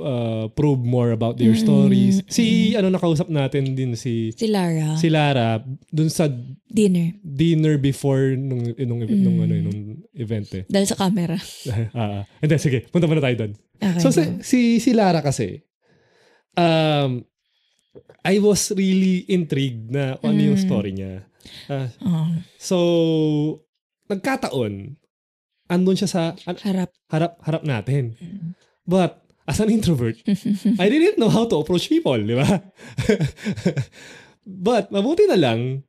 uh, probe more about their mm stories. Si mm. ano nakausap natin din si si Lara. Si Lara dun sa dinner. Dinner before nung eh, nung mm. nung ano eh, nung event eh. Dahil sa camera. (laughs) ah, and ah. sige, punta muna tayo doon. Okay, so si, si si Lara kasi um I was really intrigued na mm. ano yung mm. story niya. Uh, oh. So nagkataon andun siya sa an, harap harap harap natin. Mm. But as an introvert, I didn't know how to approach people, di ba? (laughs) But, mabuti na lang,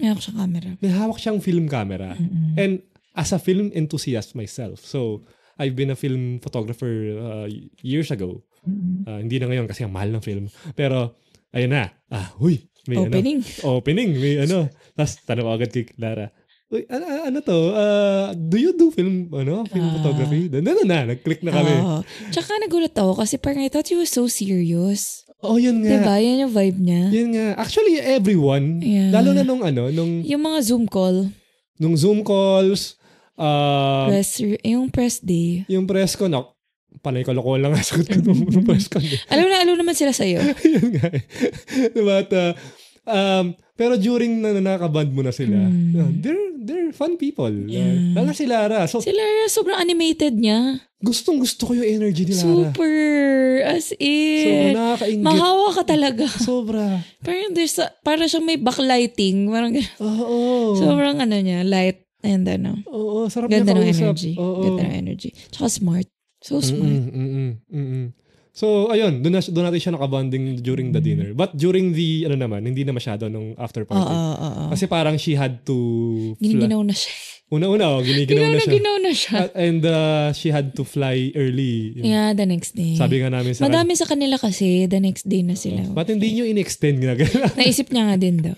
may hawak siyang camera. May hawak siyang film camera. Mm-hmm. And as a film enthusiast myself, so I've been a film photographer uh, years ago. Mm-hmm. Uh, hindi na ngayon kasi ang mahal ng film. Pero, ayun na. Ah, huy. May ano. opening. Ano, opening. May ano. Tapos, tanong agad kay Clara, Uy, ano, ano, ano to? Uh, do you do film, ano, film uh, photography? Na, ano na, na, nag-click na kami. Uh, tsaka nagulat ako kasi parang I thought you were so serious. Oh, yun nga. Diba? Yan yung vibe niya. Yun nga. Actually, everyone. Yeah. Lalo na nung ano, nung... Yung mga Zoom call. Nung Zoom calls. Uh, press, yung press day. Yung press ko, nak, palay ko loko lang sagot ko nung, nung press con. (laughs) alam na, alam naman sila sa'yo. (laughs) yun nga eh. But, uh, Um, pero during na nakaband mo na sila, mm. they're, they're fun people. Yeah. Lalo si Lara. So, si Lara, sobrang animated niya. Gustong gusto ko yung energy ni Lara. Super. As in. So, nakakaingit. Mahawa ka talaga. (laughs) Sobra. Parang there's a, para siyang may backlighting. Parang, oo. Oh, oh. Sobrang ano niya, light. And ano. Oo, oh, sarap Ganda niya ng energy. oh. Ganda ng energy. Tsaka smart. So smart. Mm-mm, mm-mm, mm-mm. So, ayun, doon, na, doon natin siya nakabonding during the hmm. dinner. But during the, ano naman, hindi na masyado nung after party. Oo, oh, oo, oh, Kasi parang she had to... Giniginaw na siya. Una-una, oh, giniginaw na siya. Giniginaw na siya. and uh, she had to fly early. Yeah, the next day. Sabi nga namin sa Madami sa kanila kasi, the next day na sila. Uh, ba't hindi nyo in-extend na (laughs) Naisip niya nga din daw.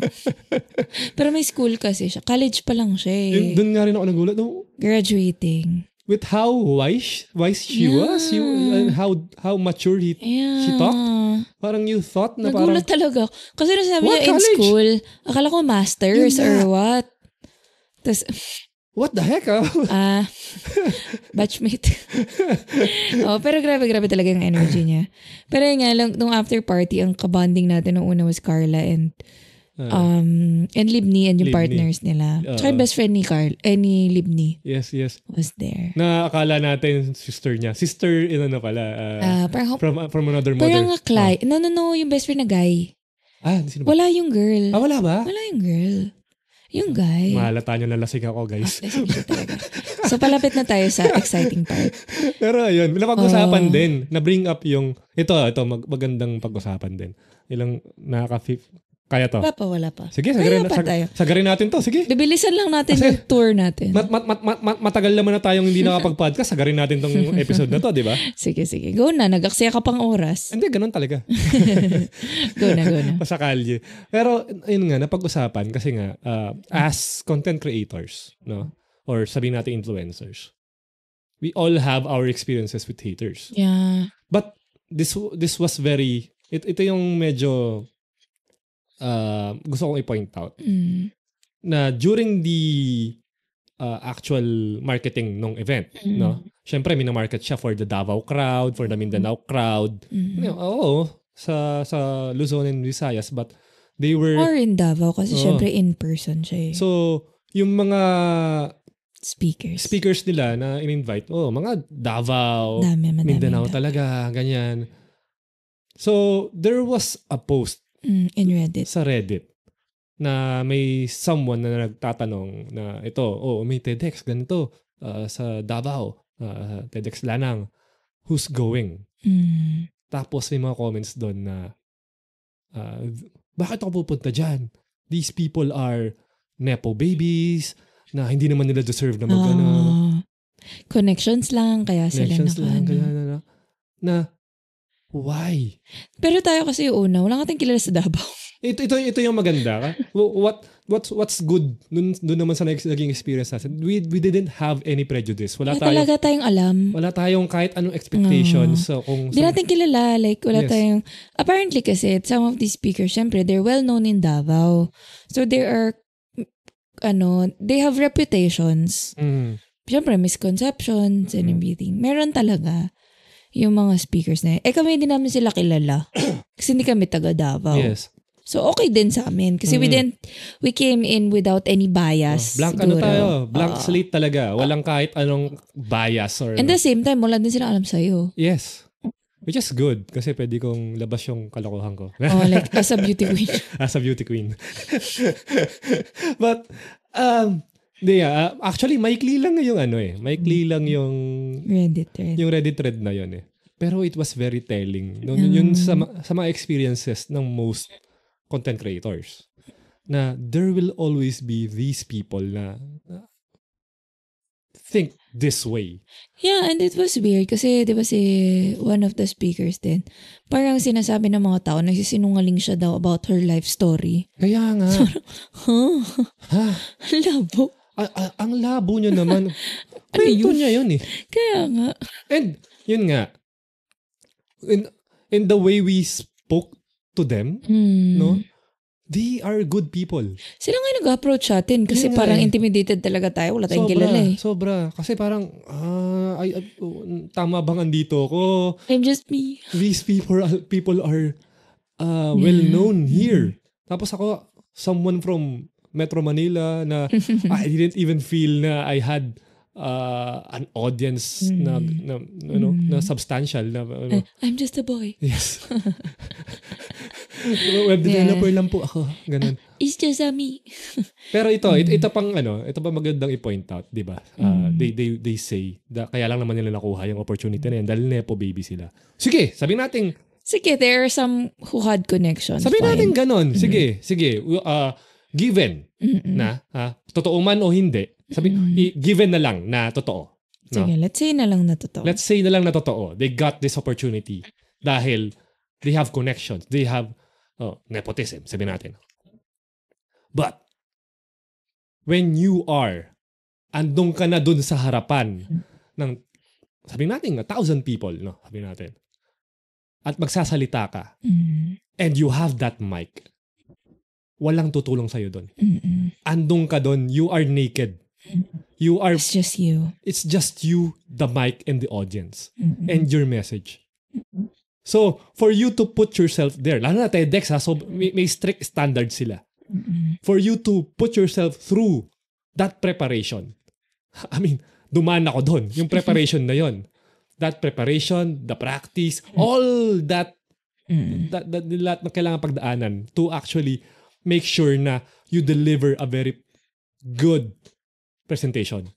Pero may school kasi siya. College pa lang siya eh. Doon nga rin ako nagulat. No? Graduating with how wise wise she yeah. was you, and how how mature he yeah. she talked parang you thought na Nagulat parang talaga kasi nasabi niya in school akala ko masters yeah. or what tas what the heck ah uh, (laughs) batchmate (laughs) oh pero grabe grabe talaga yung energy niya pero yun nga nung after party ang kabonding natin nung una was Carla and Uh, um, and Libni and yung Libni. partners nila. Uh, Tsaka yung ah. best friend ni Carl, eh ni Libni. Yes, yes. Was there. Na akala natin sister niya. Sister in ano pala. Uh, uh, parang, from, from another mother. Parang nga Clyde. Uh. No, no, no. Yung best friend na guy. Ah, sino ba? Wala yung girl. Ah, wala ba? Wala yung girl. Yung guy. Mahalata nyo na lasing ako, guys. Ah, lasing so, palapit na tayo sa exciting part. (laughs) Pero ayun, napag-usapan uh, din. Na-bring up yung... Ito, ito, mag- magandang pag-usapan din. Ilang nakaka kaya to? Wala pa, wala pa. Sige, sagarin, na, sag, sagarin natin to. Sige. Bibilisan lang natin Kasi, yung tour natin. Mat, mat, mat, mat, mat, matagal naman na tayong hindi nakapag-podcast. Sagarin natin tong (laughs) episode na to, di ba? sige, sige. Go na. Nagaksaya ka pang oras. Hindi, ganun talaga. (laughs) go na, go na. (laughs) Pasakalye. Pero, yun nga, napag-usapan kasi nga, uh, as content creators, no? Or sabi natin influencers, we all have our experiences with haters. Yeah. But, this this was very, it, ito yung medyo uh, gusto kong i-point out mm. na during the uh, actual marketing ng event, mm. no? Syempre mina-market siya for the Davao crowd, for the Mindanao crowd. Mm. You know, ah, oo, sa sa Luzon and Visayas but they were Or in Davao kasi oh. syempre in person siya. Eh. So, yung mga speakers speakers nila na in-invite, oh, mga Davao, Dami, Mindanao talaga, ganyan. So, there was a post Mm, in Reddit. Sa Reddit. Na may someone na nagtatanong na ito, oh, may TEDx ganito uh, sa Davao, uh, TEDx Lanang. Who's going? Mm. Tapos may mga comments doon na uh, bakit ako pupunta dyan? These people are nepo babies na hindi naman nila deserve na mag uh, Connections lang, kaya sila naka, lang, kaya na, na, na Why? Pero tayo kasi yung una, wala natin kilala sa Davao. ito, ito, ito yung maganda. (laughs) What, what's, what's good dun, dun naman sa naging experience natin, we, we didn't have any prejudice. Wala, wala tayo, talaga tayong alam. Wala tayong kahit anong expectations. No. Mm. So, kung, Di natin kilala. Like, wala yes. tayong... Apparently kasi, some of these speakers, syempre, they're well known in Davao. So, they are ano, they have reputations. Mm. Siyempre, misconceptions mm. and everything. Meron talaga yung mga speakers na yun. Eh kami din namin sila kilala. (clears throat) kasi hindi kami taga Davao. Yes. So okay din sa amin kasi mm. we didn't we came in without any bias. Oh, blank ano siguro. ano tayo, blank uh, slate talaga. Walang uh, kahit anong bias or And no. the same time wala din sila alam sa'yo. Yes. Which is good kasi pwede kong labas yung kalokohan ko. oh, (laughs) like as a beauty queen. as a beauty queen. (laughs) But um hindi, uh, actually, maikli lang yung ano eh. Maikli hmm. lang yung... Reddit thread. Yung Reddit thread na yun eh. Pero it was very telling. No, um, yun sa, sa mga experiences ng most content creators. Na there will always be these people na, think this way. Yeah, and it was weird kasi di ba si one of the speakers din, parang sinasabi ng mga tao, nagsisinungaling siya daw about her life story. Kaya nga. (laughs) huh? Ha? Labo. A- ang labo niya naman. (laughs) Kwento niya yun eh. Kaya nga. And, yun nga. In, in the way we spoke to them, mm. no? They are good people. Sila nga nag-approach sa atin kasi yeah, parang eh. intimidated talaga tayo. Wala tayong sobra, kilala eh. Sobra. Kasi parang, ah, ay, ay, oh, tama bang andito ako? I'm just me. These people people are uh, ah, well-known yeah. here. Hmm. Tapos ako, someone from Metro Manila na (laughs) I didn't even feel na I had uh, an audience mm. na, na ano mm. na hmm. substantial na ano. I'm just a boy. (laughs) Yes. (laughs) Web developer yeah. lang po ako, ganun. Uh, it's just a me. Pero ito, mm. ito, ito pang hmm. ano, ito pa magandang i-point out, 'di ba? Uh, mm. they they they say, da, kaya lang naman nila nakuha yung opportunity na yan dahil nepo baby sila. Sige, sabihin natin Sige, there are some who had connections. Sabihin natin ganun. Sige, mm sige. Uh, given Mm-mm. na ha, totoo man o hindi. Sabi i- given na lang na totoo. No? Sige, let's say na lang na totoo. Let's say na lang na totoo. They got this opportunity dahil they have connections. They have oh, nepotism, sabi natin. But when you are andong ka na dun sa harapan ng sabi natin nga thousand people, no? Sabi natin. At magsasalita ka. Mm. And you have that mic walang tutulong sa'yo doon. Andong ka doon, you are naked. You are... It's just you. It's just you, the mic, and the audience. Mm-mm. And your message. So, for you to put yourself there, lalo na TEDx ha, so may, may strict standard sila. For you to put yourself through that preparation. (laughs) I mean, dumaan ako doon. Yung preparation na yon That preparation, the practice, mm. all that, that, that, that lahat na kailangan pagdaanan to actually make sure na you deliver a very good presentation.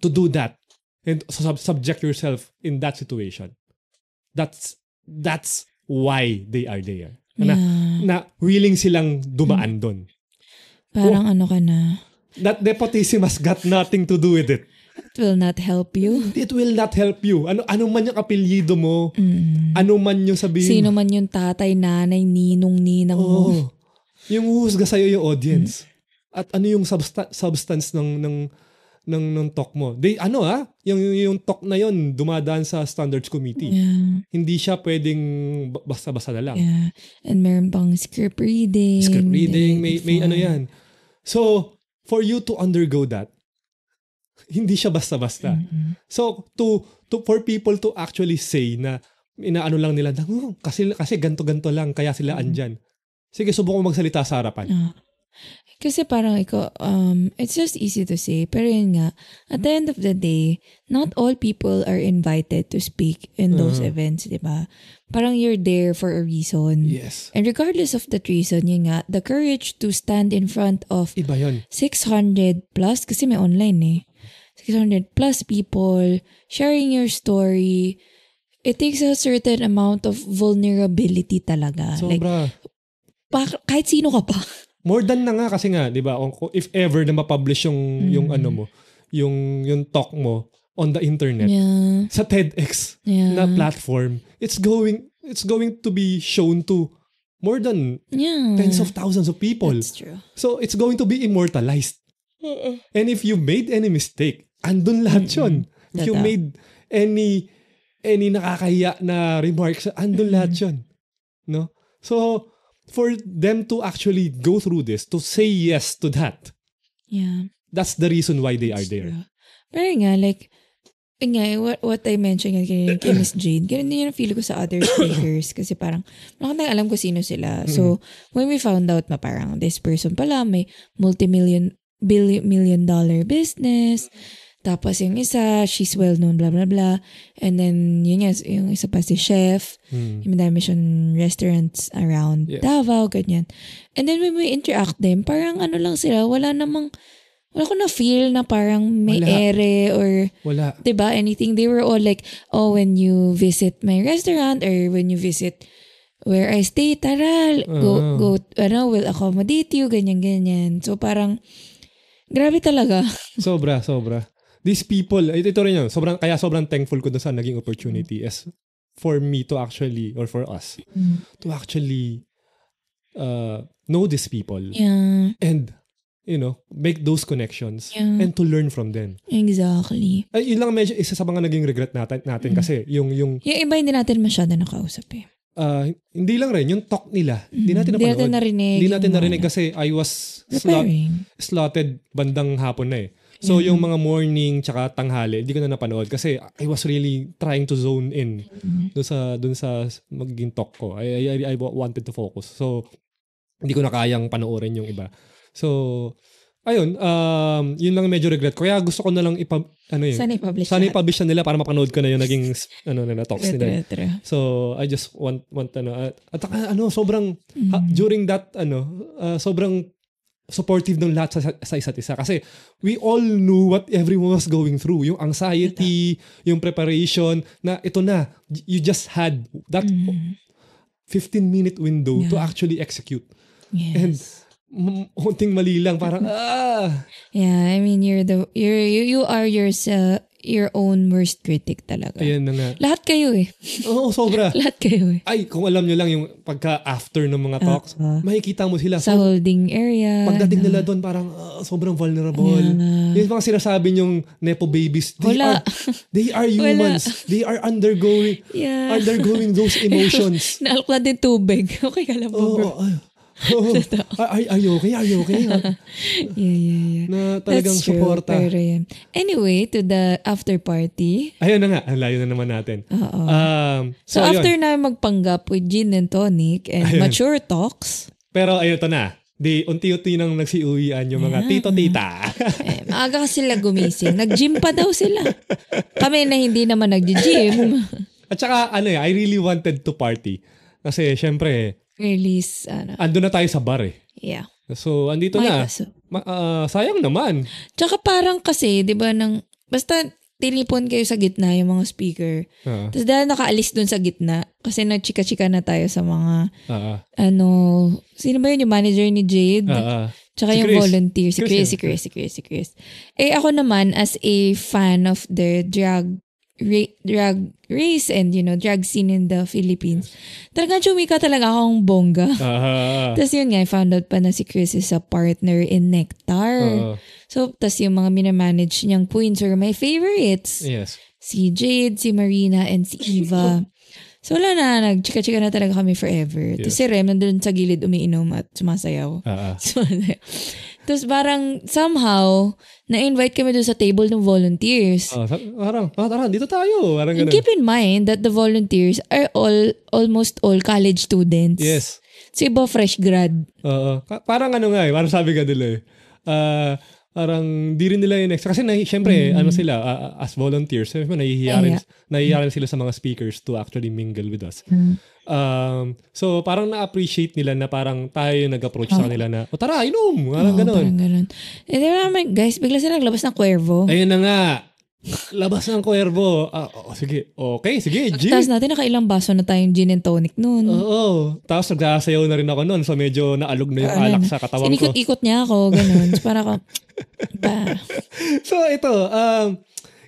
To do that and sub- subject yourself in that situation. That's that's why they are there. Na, na willing silang dumaan doon. Parang oh, ano ka na. That nepotism has got nothing to do with it. It will not help you. It will not help you. Ano ano man yung apelyido mo, mm. ano man yung sabihin. Sino man yung tatay, nanay, ninong, ninang oh. mo yung uhusga sa'yo yung audience. At ano yung substa- substance ng, ng, ng, ng talk mo. They, ano ah, yung, yung talk na yon dumadaan sa standards committee. Yeah. Hindi siya pwedeng basta-basta na lang. Yeah. And meron pang script reading. Script reading, may, may ano yan. So, for you to undergo that, hindi siya basta-basta. Mm-hmm. So, to, to, for people to actually say na inaano lang nila, oh, kasi, kasi ganto-ganto lang, kaya sila mm-hmm. andyan. Sige, subukan ko magsalita sa harapan. Uh, kasi parang ikaw, um, it's just easy to say. Pero yun nga, at the end of the day, not all people are invited to speak in those uh-huh. events, di ba? Parang you're there for a reason. Yes. And regardless of that reason, yun nga, the courage to stand in front of Iba yun. 600 plus, kasi may online eh. 600 plus people, sharing your story, it takes a certain amount of vulnerability talaga. Sobra. Like, pa, kahit sino ka pa. (laughs) More than na nga kasi nga, 'di ba? If ever na ma-publish yung mm. yung ano mo, yung yung talk mo on the internet yeah. sa TEDx yeah. na platform, it's going it's going to be shown to more than yeah. tens of thousands of people. That's true. So it's going to be immortalized. Mm-mm. And if you made any mistake, andun lahat Mm-mm. yun. If you made any any nakakahiya na remarks, andun mm-hmm. lahat yun. No? So, for them to actually go through this, to say yes to that. Yeah. That's the reason why they are there. True. Pero nga, like, nga, what, what I mentioned nga kay, kay Miss Jade, ganun din yung feel ko sa other (coughs) speakers kasi parang, wala tayong alam ko sino sila. So, mm-hmm. when we found out na parang this person pala may multi-million, billion, million dollar business, tapos yung isa, she's well-known, blah, blah, blah. And then, yun nga, yung isa pa si Chef. Mm. Yung madami siyang restaurants around yeah. Davao, ganyan. And then when we interact them, parang ano lang sila, wala namang, wala ko na feel na parang may wala. ere or wala. 'di ba anything they were all like oh when you visit my restaurant or when you visit where I stay tara uh-huh. go ah. go ano will accommodate you ganyan ganyan so parang grabe talaga (laughs) sobra sobra these people, ito, ito rin yun, sobrang, kaya sobrang thankful ko doon sa naging opportunity is for me to actually, or for us, mm. to actually uh, know these people. Yeah. And, you know, make those connections yeah. and to learn from them. Exactly. Ay, yun lang medyo isa sa mga naging regret natin, natin mm. kasi yung, yung... Yung iba hindi natin masyado nakausap eh. Uh, hindi lang rin, yung talk nila, mm. hindi natin napanood. Hindi natin narinig. Hindi natin narinig kasi I was ano slot, slotted bandang hapon na eh. So mm-hmm. yung mga morning tsaka tanghali, hindi ko na napanood kasi I was really trying to zone in mm-hmm. doon sa doon sa magiging talk ko. I, I I wanted to focus. So hindi ko na kayang panoorin yung iba. So ayun, um, yun lang medyo regret ko. Kaya gusto ko na lang ipa, ano yun? Sana i-publish. Sana i-publish na nila para mapanood ko na yung naging ano na talks nila. True, true. So I just want want ano at, at ano sobrang mm. ha, during that ano uh, sobrang supportive ng lahat sa, sa isa't isa. Kasi we all knew what everyone was going through. Yung anxiety, yung preparation, na ito na, you just had that mm-hmm. 15-minute window yeah. to actually execute. Yes. And mm, unting mali lang parang (laughs) ah yeah i mean you're the you're you, you are yourself your own worst critic talaga. Ayan na nga. Lahat kayo eh. Oo, oh, sobra. (laughs) Lahat kayo eh. Ay, kung alam nyo lang yung pagka-after ng mga talks, uh, uh, makikita mo sila. Sa so, holding area. Pagdating ano. nila doon, parang uh, sobrang vulnerable. Ayan, uh, yung mga sinasabi yung nepo babies, they, wala. Are, they are (laughs) humans. Wala. They are undergoing yeah. undergoing those (laughs) emotions. Naalok lang din tubig. Okay, alam mo oh, bro. Oh, ay. (laughs) ay, ay, okay, ay, okay. (laughs) yeah, yeah, yeah. Na talagang That's true, suporta. Pero yan. Anyway, to the after party. Ayun na nga, ang layo na naman natin. Oo. Um, so, so after na magpanggap with gin and tonic and ayun. mature talks. Pero ayun, to na. Di, unti-unti nang nagsiuwian yung mga tito-tita. eh, maaga kasi sila gumising. Nag-gym pa daw sila. Kami na hindi naman nag-gym. At saka, ano eh, I really wanted to party. Kasi, syempre, release. Ano. Ando na tayo sa bar eh. Yeah. So, andito My na. Kaso. Ma- uh, sayang naman. Tsaka parang kasi, di ba, nang, basta tinipon kayo sa gitna yung mga speaker. Uh-huh. Ah. Tapos dahil nakaalis dun sa gitna, kasi nagchika-chika na tayo sa mga, uh-huh. ano, sino ba yun? Yung manager ni Jade? Uh-huh. Tsaka si yung volunteer. Si Chris, Chris, si Chris, si Chris, si Chris. Eh ako naman, as a fan of their drag, re, drag race and, you know, drag scene in the Philippines. Talagang chumika talaga akong bongga. Uh-huh. (laughs) Tapos yun nga, I found out pa na si Chris is a partner in Nectar. Uh-huh. So, tas yung mga minamanage niyang queens are my favorites. Yes. Si Jade, si Marina, and si Eva. So wala na, nag-chika-chika na talaga kami forever. Yes. Tapos si Rem nandun sa gilid umiinom at sumasayaw. Uh-huh. (laughs) So, tapos parang somehow, na-invite kami doon sa table ng volunteers. Oh, parang, parang ah, dito tayo. Parang ganun. And keep in mind that the volunteers are all, almost all college students. Yes. Si iba fresh grad. Oo. Uh, parang ano nga eh, parang sabi ka nila eh. Uh, parang di rin nila yung extra. Kasi na, syempre, mm-hmm. ano sila, uh, as volunteers, syempre, nahihiya rin, nahihiya rin sila sa mga speakers to actually mingle with us. Mm-hmm. Um, so parang na-appreciate nila na parang tayo yung nag-approach oh. sa kanila na, o tara, inom! Parang Oo, ganun. Parang ganun. Eh, di guys, bigla sila naglabas ng Cuervo. Ayun na nga. Labas ng Cuervo. Ah, oh, sige. Okay, sige. Gin. Tapos natin nakailang baso na tayong gin and tonic noon. Oo. Tapos nagsasayaw na rin ako noon. So medyo naalog na yung uh, alak sa katawan so, ko. Ikot-ikot niya ako. Ganun. so para ako, ba. (laughs) so ito, um,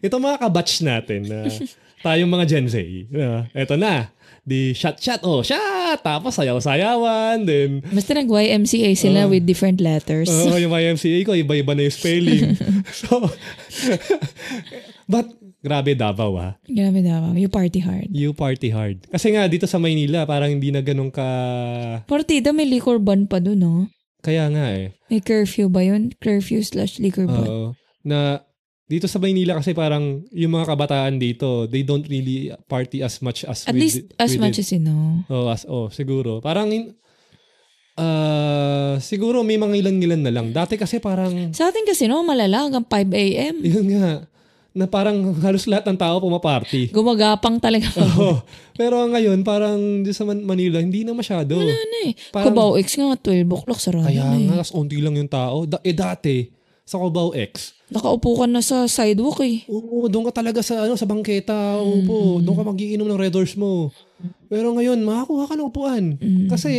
ito mga kabatch natin. Uh, (laughs) tayong mga Gen Z. Uh, ah, ito na. Di shot-shot, oh, shot! Tapos sayaw-sayawan, then... Basta nag-YMCA sila uh, with different letters. oh (laughs) uh, yung YMCA ko, iba-iba na yung spelling. (laughs) so, but Grabe Davao ah. Grabe Davao. You party hard. You party hard. Kasi nga dito sa Maynila, parang hindi na ganun ka... Partida, may liquor ban pa doon, no? Kaya nga eh. May curfew ba yun? Curfew slash liquor ban? Oo. Na dito sa Maynila kasi parang yung mga kabataan dito, they don't really party as much as At with, least as much it. as you know. Oh, as, oh siguro. Parang in, uh, siguro may mga ilan-ilan na lang. Dati kasi parang... Sa atin kasi no, malala hanggang 5 a.m. (laughs) Yun nga. Na parang halos lahat ng tao pumaparty. Gumagapang talaga. (laughs) Oo. Oh, pero ngayon, parang dito sa Manila, hindi na masyado. Wala na eh. Parang, Kubaw X nga, 12 o'clock, sarado Kaya na eh. nga, onti lang yung tao. Da- eh dati, sa Cubao X. Nakaupo ka na sa sidewalk eh. Oo, doon ka talaga sa ano sa bangketa, upo. Mm. Doon ka magiinom ng Red Horse mo. Pero ngayon, makakuha ka ng upuan. Mm. Kasi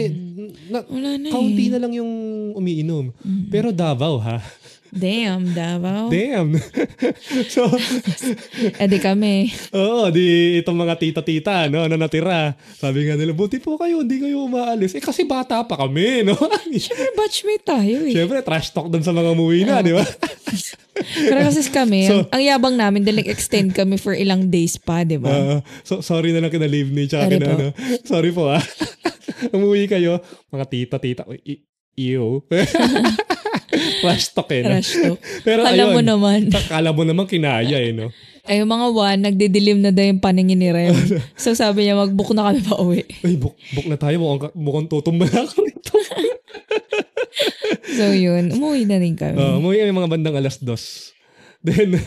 na, na kaunti eh. na lang yung umiinom. Mm. Pero Davao ha. Damn, Davao. Damn. (laughs) so, eh di kami. Oo, oh, di itong mga tita-tita, no, na ano natira. Sabi nga nila, buti po kayo, hindi kayo umaalis. Eh kasi bata pa kami, no? (laughs) Siyempre, batchmate tayo eh. Siyempre, trash talk dun sa mga muwi na, oh. di ba? Pero (laughs) kasi kami, so, ang, yabang namin dahil extend kami for ilang days pa, di ba? Uh, so, sorry na lang kina leave ni Chaka. sorry kina, po. ano. Sorry po ah. Umuwi kayo, mga tita-tita. Ew. (laughs) Rush talk eh. No? talk. (laughs) Pero Kala ayun, mo naman. (laughs) Kala mo naman kinaya eh, no? Ay, eh, yung mga Juan, nagdidilim na daw yung paningin ni Rem. so sabi niya, mag-book na kami pa uwi. Ay, book, book na tayo. Mukhang, mukhang tutumba na ako nito. so yun, umuwi na rin kami. Uh, umuwi kami mga bandang alas dos. Then,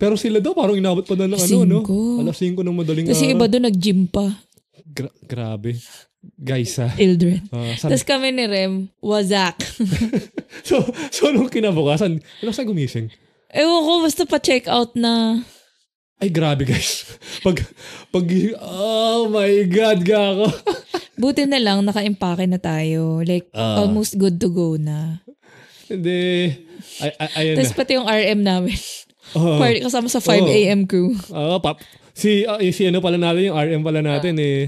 pero sila daw parang inabot pa na ng ano, no? Alas 5 ng madaling Kasi araw. iba doon nag-gym pa. Gra- grabe guys ha. Ah. Ildred. Uh, ah, san... Tapos kami ni Rem, wazak. (laughs) so, so nung kinabukasan, ano sa gumising? Ewan ko, basta pa-check out na. Ay, grabe guys. Pag, pag, oh my God, gago. (laughs) Buti na lang, naka-impake na tayo. Like, uh, almost good to go na. Hindi. Ay, ay, ayun Tapos pati yung RM namin. Uh, Party kasama sa 5 uh, a.m. crew. Oo, uh, oh, pap. Si, uh, si ano pala natin, yung RM pala natin uh, eh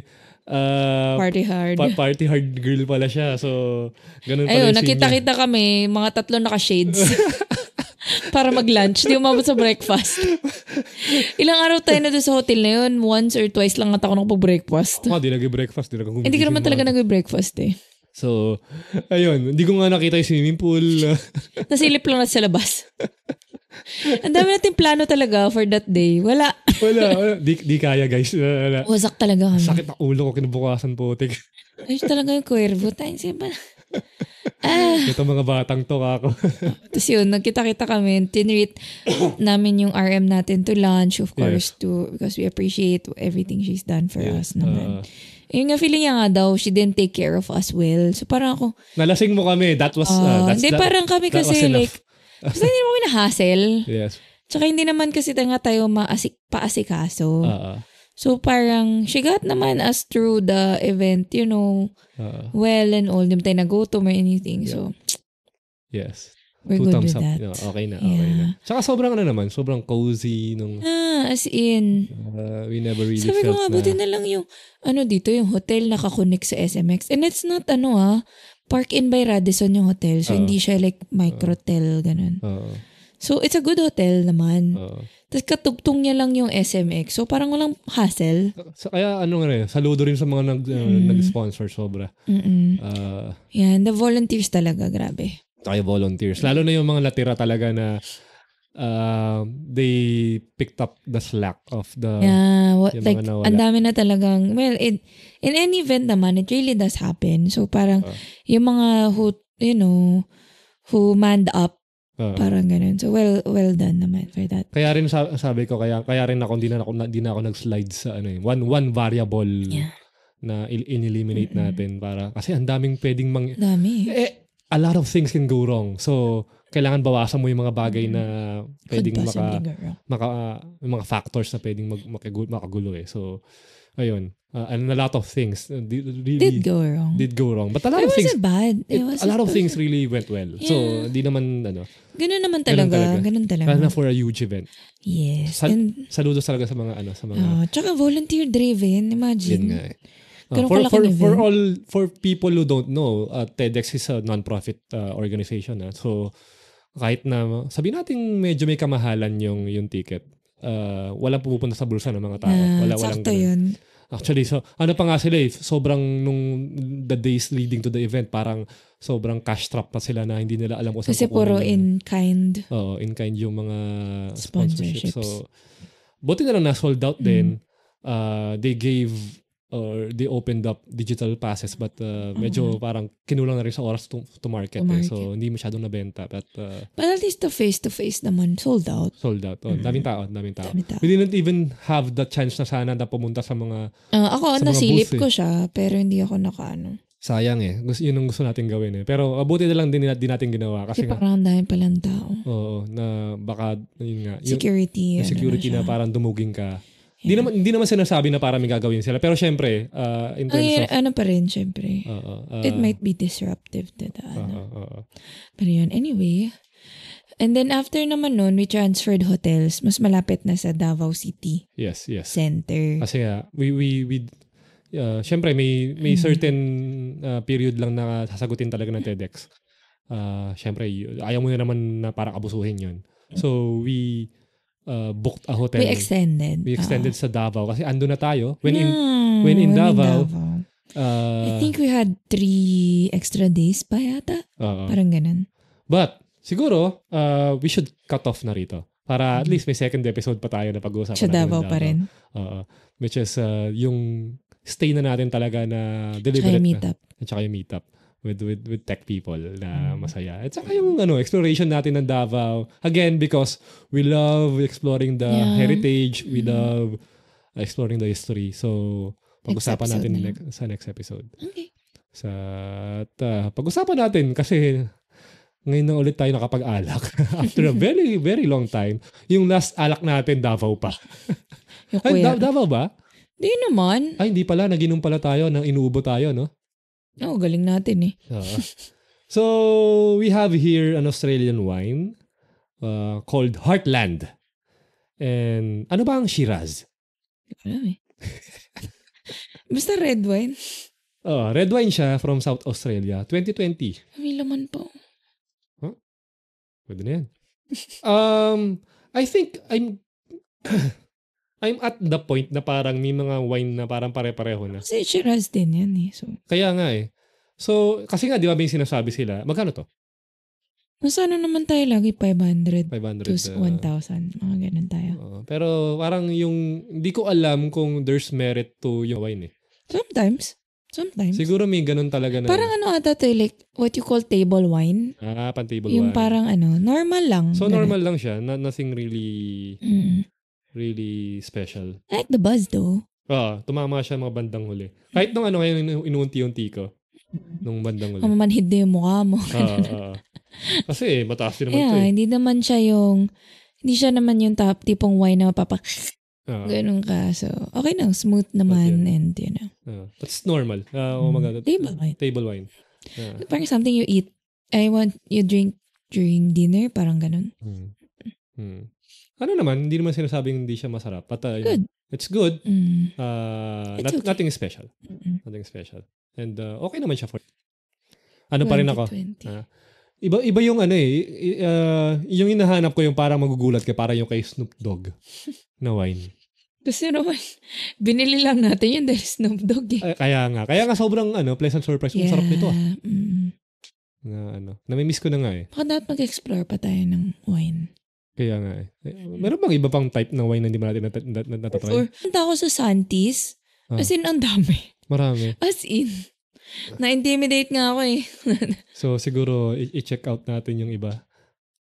uh, party hard. Pa- party hard girl pala siya. So, ganun pala Ayun, nakita-kita kami, mga tatlo naka-shades. (laughs) para mag-lunch. Hindi umabot sa breakfast. Ilang araw tayo na doon sa hotel na yun. Once or twice lang at ako nagpo-breakfast. Ako, ah, hindi di nag-breakfast. Di nag-breakfast. Hindi eh, ka naman talaga nag-breakfast eh. So, ayun. Hindi ko nga nakita yung swimming pool. (laughs) Nasilip lang na sa labas. (laughs) Ang dami natin plano talaga for that day. Wala. wala, wala. Di, di kaya guys. Wala, wala. Wasak talaga kami. Sakit ang ulo ko kinabukasan po. Tig. Ayos talaga yung kuwerbo. Tayo siya ba? Ah. Ito mga batang to ako. Tapos yun, nagkita-kita kami. Tinreat namin yung RM natin to lunch, of course, yes. to because we appreciate everything she's done for yes. us naman. Uh, yung nga feeling niya nga daw, she didn't take care of us well. So parang ako... Nalasing mo kami. That was... Uh, uh, that's, hindi, that, parang kami that kasi like, (laughs) Kasi hindi mo minahassle. Yes. Tsaka hindi naman kasi tayo, tayo maasik, paasikaso. Uh-uh. So parang she got naman as through the event, you know, uh-uh. well and all. Hindi mo tayo nagutom or anything. Yeah. So, yes. We're good thumbs with up. that. No, okay na, yeah. okay na. Tsaka sobrang ano naman, sobrang cozy nung... Ah, as in... Uh, we never really sabi felt ko nga, na... buti na lang yung, ano dito, yung hotel nakakonect sa SMX. And it's not ano ah, Park in by Radisson yung hotel. So, uh hindi siya like microtel, ganun. uh So, it's a good hotel naman. uh Tapos katugtong niya lang yung SMX. So, parang walang hassle. So, kaya ano nga rin, saludo rin sa mga nag, uh, mm. nag-sponsor sobra. mm Uh, Yan, the volunteers talaga, grabe. Tayo volunteers. Lalo na yung mga latira talaga na uh, they picked up the slack of the yeah, what, like, ang dami na talagang, well, it, in any event naman, it really does happen. So parang uh, yung mga who, you know, who manned up, uh, parang ganun. So well well done naman for that. Kaya rin sabi, sabi ko, kaya, kaya rin ako, hindi na ako, hindi na ako nag-slide sa ano eh. One, one variable yeah. na in-eliminate mm-hmm. natin. Para, kasi ang daming pwedeng mang... Dami. Eh, a lot of things can go wrong. So, kailangan bawasan mo yung mga bagay na pwedeng maka, maka uh, mga factors na pwedeng mag, makagulo, makagulo eh. So, ayun, uh, and a lot of things uh, really did go wrong. Did go wrong. But a lot it of things bad. It, it was a lot of things really went well. Yeah. So, hindi naman ano. Ganun naman talaga. Ganun talaga. Ganun talaga. for a huge event. Yes. Sal- and, saludo talaga sa mga ano, sa mga Oh, tsaka volunteer driven, imagine. Yun nga. Eh. Uh, for for event. for all for people who don't know, uh, TEDx is a non-profit uh, organization. Uh, so kahit na sabi nating medyo may kamahalan yung yung ticket, uh, walang pumupunta sa bulsa ng mga tao. Uh, Wala, walang ganun. Actually, so, ano pa nga sila eh, sobrang nung the days leading to the event, parang sobrang cash trap pa sila na hindi nila alam kung saan Kasi puro in-kind. Oo, oh, in-kind yung mga sponsorships. sponsorships. So, buti na lang na sold out mm. din. Uh, ah, they gave or they opened up digital passes but uh, medyo mm-hmm. parang kinulang na rin sa oras to, to market, eh. to market. Eh. So, hindi masyadong nabenta. But, uh, but at least the face-to-face naman, sold out. Sold out. Oh, mm-hmm. Daming tao, daming tao. Daming tao. We didn't even have the chance na sana na pumunta sa mga uh, Ako, sa nasilip mga booth, ko eh. siya pero hindi ako nakaano. Sayang eh. Gusto, yun ang gusto natin gawin eh. Pero abuti ah, na lang din, din natin ginawa. Kasi, kasi parang ang pa lang tao. Oo. Na baka, yun nga. Yung, security. Yung, ano security na, na parang dumuging ka. Hindi naman hindi naman sinasabi na para may gagawin sila pero syempre uh, in terms Ay, of ano pa rin syempre. Uh, uh, it might be disruptive to the ano. Uh, uh, uh, pero yun anyway. And then after naman noon we transferred hotels mas malapit na sa Davao City. Yes, yes. Center. Kasi nga uh, we we we uh, syempre may may mm certain uh, period lang na sasagutin talaga ng TEDx. Uh, syempre ayaw mo na naman na parang abusuhin 'yon. So we uh, booked a hotel. We extended. We extendo ah. sa Davao kasi ando na tayo. Hmm, when in when in Davao, in Davao. Uh, I think we had three extra days pa yata. Uh-oh. Parang ganun. But siguro uh, we should cut off na rito para at hmm. least may second episode pa tayo na pag-uusapan. Sa Davao pa rin. Uh, which is uh, yung stay na natin talaga na deliberate na. Meet up. At yung meetup with with with tech people na mm. masaya. At saka yung ano exploration natin ng Davao again because we love exploring the yeah. heritage, we mm. love exploring the history. So pag-usapan natin na. next, sa next episode. Okay. Sa at, uh, pag-usapan natin kasi ngayon na ulit tayo nakapag-alak (laughs) after a very very long time. Yung last alak natin Davao pa. (laughs) Ay, Davao ba? Hindi naman. Ay, hindi pala. Naginom pala tayo nang inuubo tayo, no? oh, galing natin eh. (laughs) so, we have here an Australian wine uh, called Heartland. And ano ba ang Shiraz? Ano eh. (laughs) Basta red wine. Oh, red wine siya from South Australia, 2020. May laman po. Oh. Huh? Pwede na yan. (laughs) um, I think I'm (coughs) I'm at the point na parang may mga wine na parang pare-pareho na. Kasi Shiraz din yan eh. So. Kaya nga eh. So, kasi nga, di ba may sinasabi sila, magkano to? Nasa ano naman tayo lagi, 500, 500 to uh, 1,000. Mga ganun tayo. Uh, pero parang yung, hindi ko alam kung there's merit to yung wine eh. Sometimes. Sometimes. Siguro may ganun talaga na. Parang ano ata to, eh, like what you call table wine. Ah, pan table wine. Yung parang ano, normal lang. So ganun. normal lang siya. Na, nothing really, mm. really special. I like the buzz though. Oo, uh, ah, tumama siya mga bandang huli. Kahit nung ano ngayon, inuunti-unti ko. Mm-hmm. nung bandang huli. Mamamanhid na yung mukha mo. uh, uh, kasi mataas din naman yeah, to eh. Hindi naman siya yung, hindi siya naman yung top, tipong wine na mapapak... Uh, Ganun ka. So, okay lang. Smooth naman yeah. and you know. Uh, that's normal. Uh, oh my God. Table wine. Table wine. Uh. Parang something you eat. I want you drink during dinner. Parang ganun. Hmm. Hmm. Ano naman, hindi naman sinasabing hindi siya masarap. At, uh, Good. It's good. Mm. Uh, It's not, okay. Nothing special. Mm-mm. Nothing special. And uh, okay naman siya for... Ano pa rin ako? Uh, iba, iba yung ano eh. Uh, yung hinahanap ko yung parang magugulat kay Parang yung kay Snoop Dogg (laughs) na wine. Kasi naman, (laughs) binili lang natin yun dahil Snoop Dogg eh. Ay, kaya nga. Kaya nga sobrang ano, pleasant surprise. Ang sarap nito ah. Mm. Na, ano, namimiss ko na nga eh. Baka dapat mag-explore pa tayo ng wine. Kaya nga eh. eh meron bang iba pang type ng wine na hindi mo natin nat- nat- nat- natatry? Or, handa ako sa Santis. Ah. As in, ang dami. Marami. As in. Na-intimidate nga ako eh. (laughs) so, siguro, i- i-check out natin yung iba.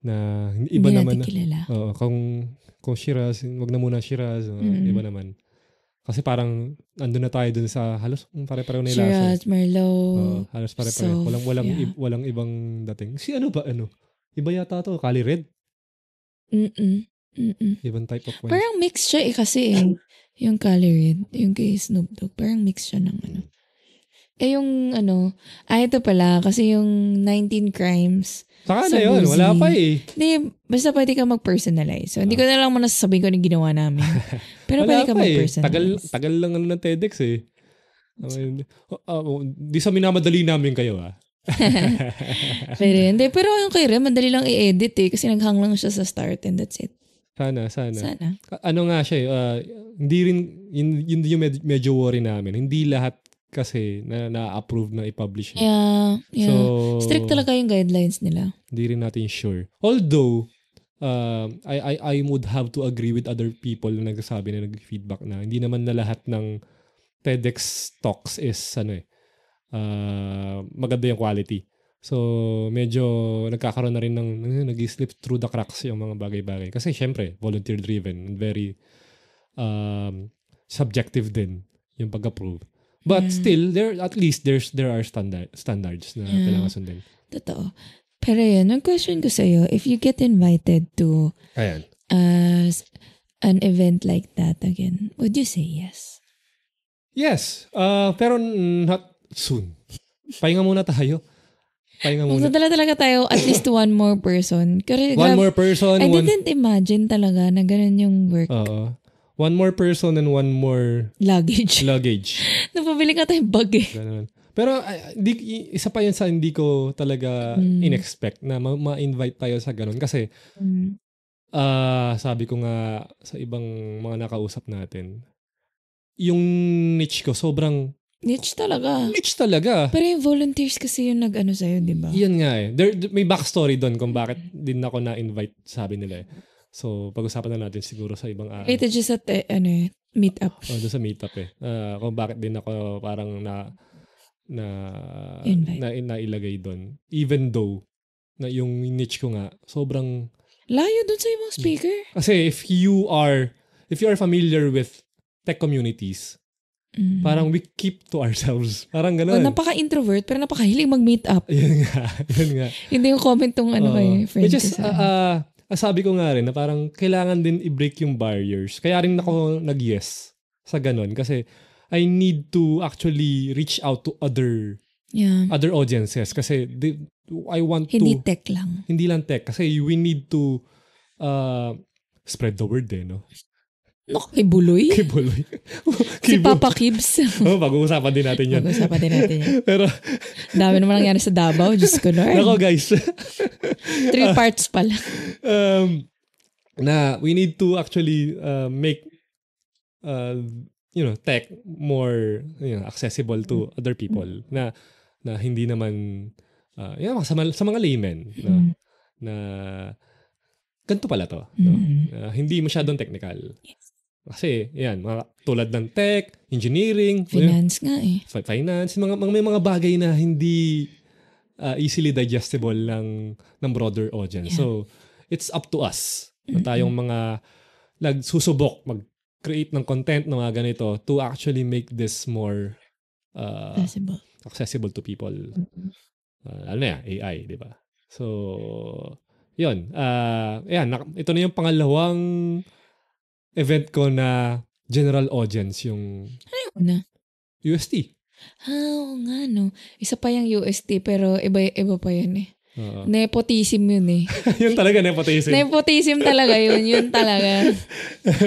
Na, iba hindi naman. Hindi kilala. Na, oo, kung, kung Shiraz, wag na muna Shiraz. Mm-hmm. Iba naman. Kasi parang, andun na tayo dun sa halos pare-pareho na yung lasa. Eh. Shiraz, Merlot. Oo, halos pare-pareho. walang, walang, yeah. i- walang ibang dating. Si ano ba, ano? Iba yata to, Kali Red. Mm-mm. Mm-mm. Ibang type of wine. Parang mix siya eh kasi eh. yung Cali yung kay Snoop Dogg, parang mix siya ng ano. Eh yung ano, ah ito pala, kasi yung 19 crimes. Saka na yun, busy. wala pa eh. Hindi, basta pwede ka mag-personalize. So, hindi ko na lang muna sasabihin ko na ginawa namin. (laughs) Pero pwede ka eh. mag-personalize. Tagal, tagal lang ano ng TEDx eh. I mean, uh, uh, di sa minamadali namin kayo ah. (laughs) pero hindi. Pero yung kay Rem, madali lang i-edit eh. Kasi naghang lang siya sa start and that's it. Sana, sana. Sana. Ano nga siya, eh, uh, hindi rin, yun, yun yung med- medyo worry namin. Hindi lahat kasi na na-approve na i-publish. Yeah, yeah. So, strict talaga yung guidelines nila. Hindi rin natin sure. Although, uh, I, I, I would have to agree with other people na nagsasabi na nag-feedback na hindi naman na lahat ng TEDx talks is ano eh, uh, maganda yung quality. So, medyo nagkakaroon na rin ng ano nag-slip through the cracks yung mga bagay-bagay. Kasi syempre, volunteer-driven and very um, subjective din yung pag-approve. But yeah. still, there at least there's there are standard standards na yeah. kailangan sundin. Totoo. Pero yun, ang question ko sa'yo, if you get invited to Ayan. Uh, an event like that again, would you say yes? Yes. Uh, pero not soon. Pahinga muna tayo. Pahinga muna. Magdadala talaga tayo at least one more person. Kasi, one more person. I one... didn't imagine talaga na ganun yung work. Oo. One more person and one more... Luggage. Luggage. (laughs) Napabili ka tayong bag eh. Ganun. Pero uh, di, isa pa yun sa hindi ko talaga mm. in-expect na ma- ma-invite tayo sa ganun. Kasi mm. uh, sabi ko nga sa ibang mga nakausap natin, yung niche ko sobrang Niche talaga. Niche talaga. Pero yung volunteers kasi yung nag-ano sa'yo, di ba? Yan nga eh. There, may backstory doon kung bakit din ako na-invite, sabi nila eh. So, pag-usapan na natin siguro sa ibang araw. Ito just sa, te, ano eh, meet up. Oh, doon sa meet up eh. Uh, kung bakit din ako parang na na Invite. na, nailagay doon. Even though na yung niche ko nga sobrang layo doon sa ibang hmm. speaker. Kasi if you are if you are familiar with tech communities, Mm. Parang we keep to ourselves. Parang gano'n. Oh, napaka-introvert pero napaka napakahilig mag-meet up. (laughs) yun nga. Yun nga. Hindi yung comment tong ano uh, kay friend just, Uh, uh, sabi ko nga rin na parang kailangan din i-break yung barriers. Kaya rin ako nag-yes sa ganun kasi I need to actually reach out to other yeah. other audiences kasi they, I want hindi to... Hindi tech lang. Hindi lang tech kasi we need to uh, spread the word eh, no? No, kay Buloy? (laughs) Kay Buloy. si Papa Kibs. (laughs) oh, pag-uusapan din natin yan. Pag-uusapan din natin yan. Pero, Dami naman nangyari sa Davao, Diyos ko Lord. nako guys, Three parts pala. (laughs) um, na we need to actually uh, make uh, you know tech more you know, accessible to other people na na hindi naman uh, yun, sa, mal- sa mga laymen na, mm-hmm. na ganito pala to no? Mm-hmm. Na hindi masyadong technical Yes. Kasi, yan, mga, tulad ng tech, engineering, oh, finance nga eh. Finance, mga, mga, may mga bagay na hindi uh, easily digestible ng, ng broader audience. Yeah. So, it's up to us mm-hmm. na tayong mga nagsusubok mag-create ng content ng mga ganito to actually make this more uh, accessible. accessible to people. Mm-hmm. Uh, ah, alam yan, AI, di ba? So, yun. Uh, ayan, ito na yung pangalawang event ko na general audience yung Ano yung una? UST. Ah, oh, nga no. Isa pa yung UST pero iba, iba pa yan eh. Oo. Nepotism yun eh. (laughs) yun talaga nepotism. Nepotism talaga yun. Yun talaga.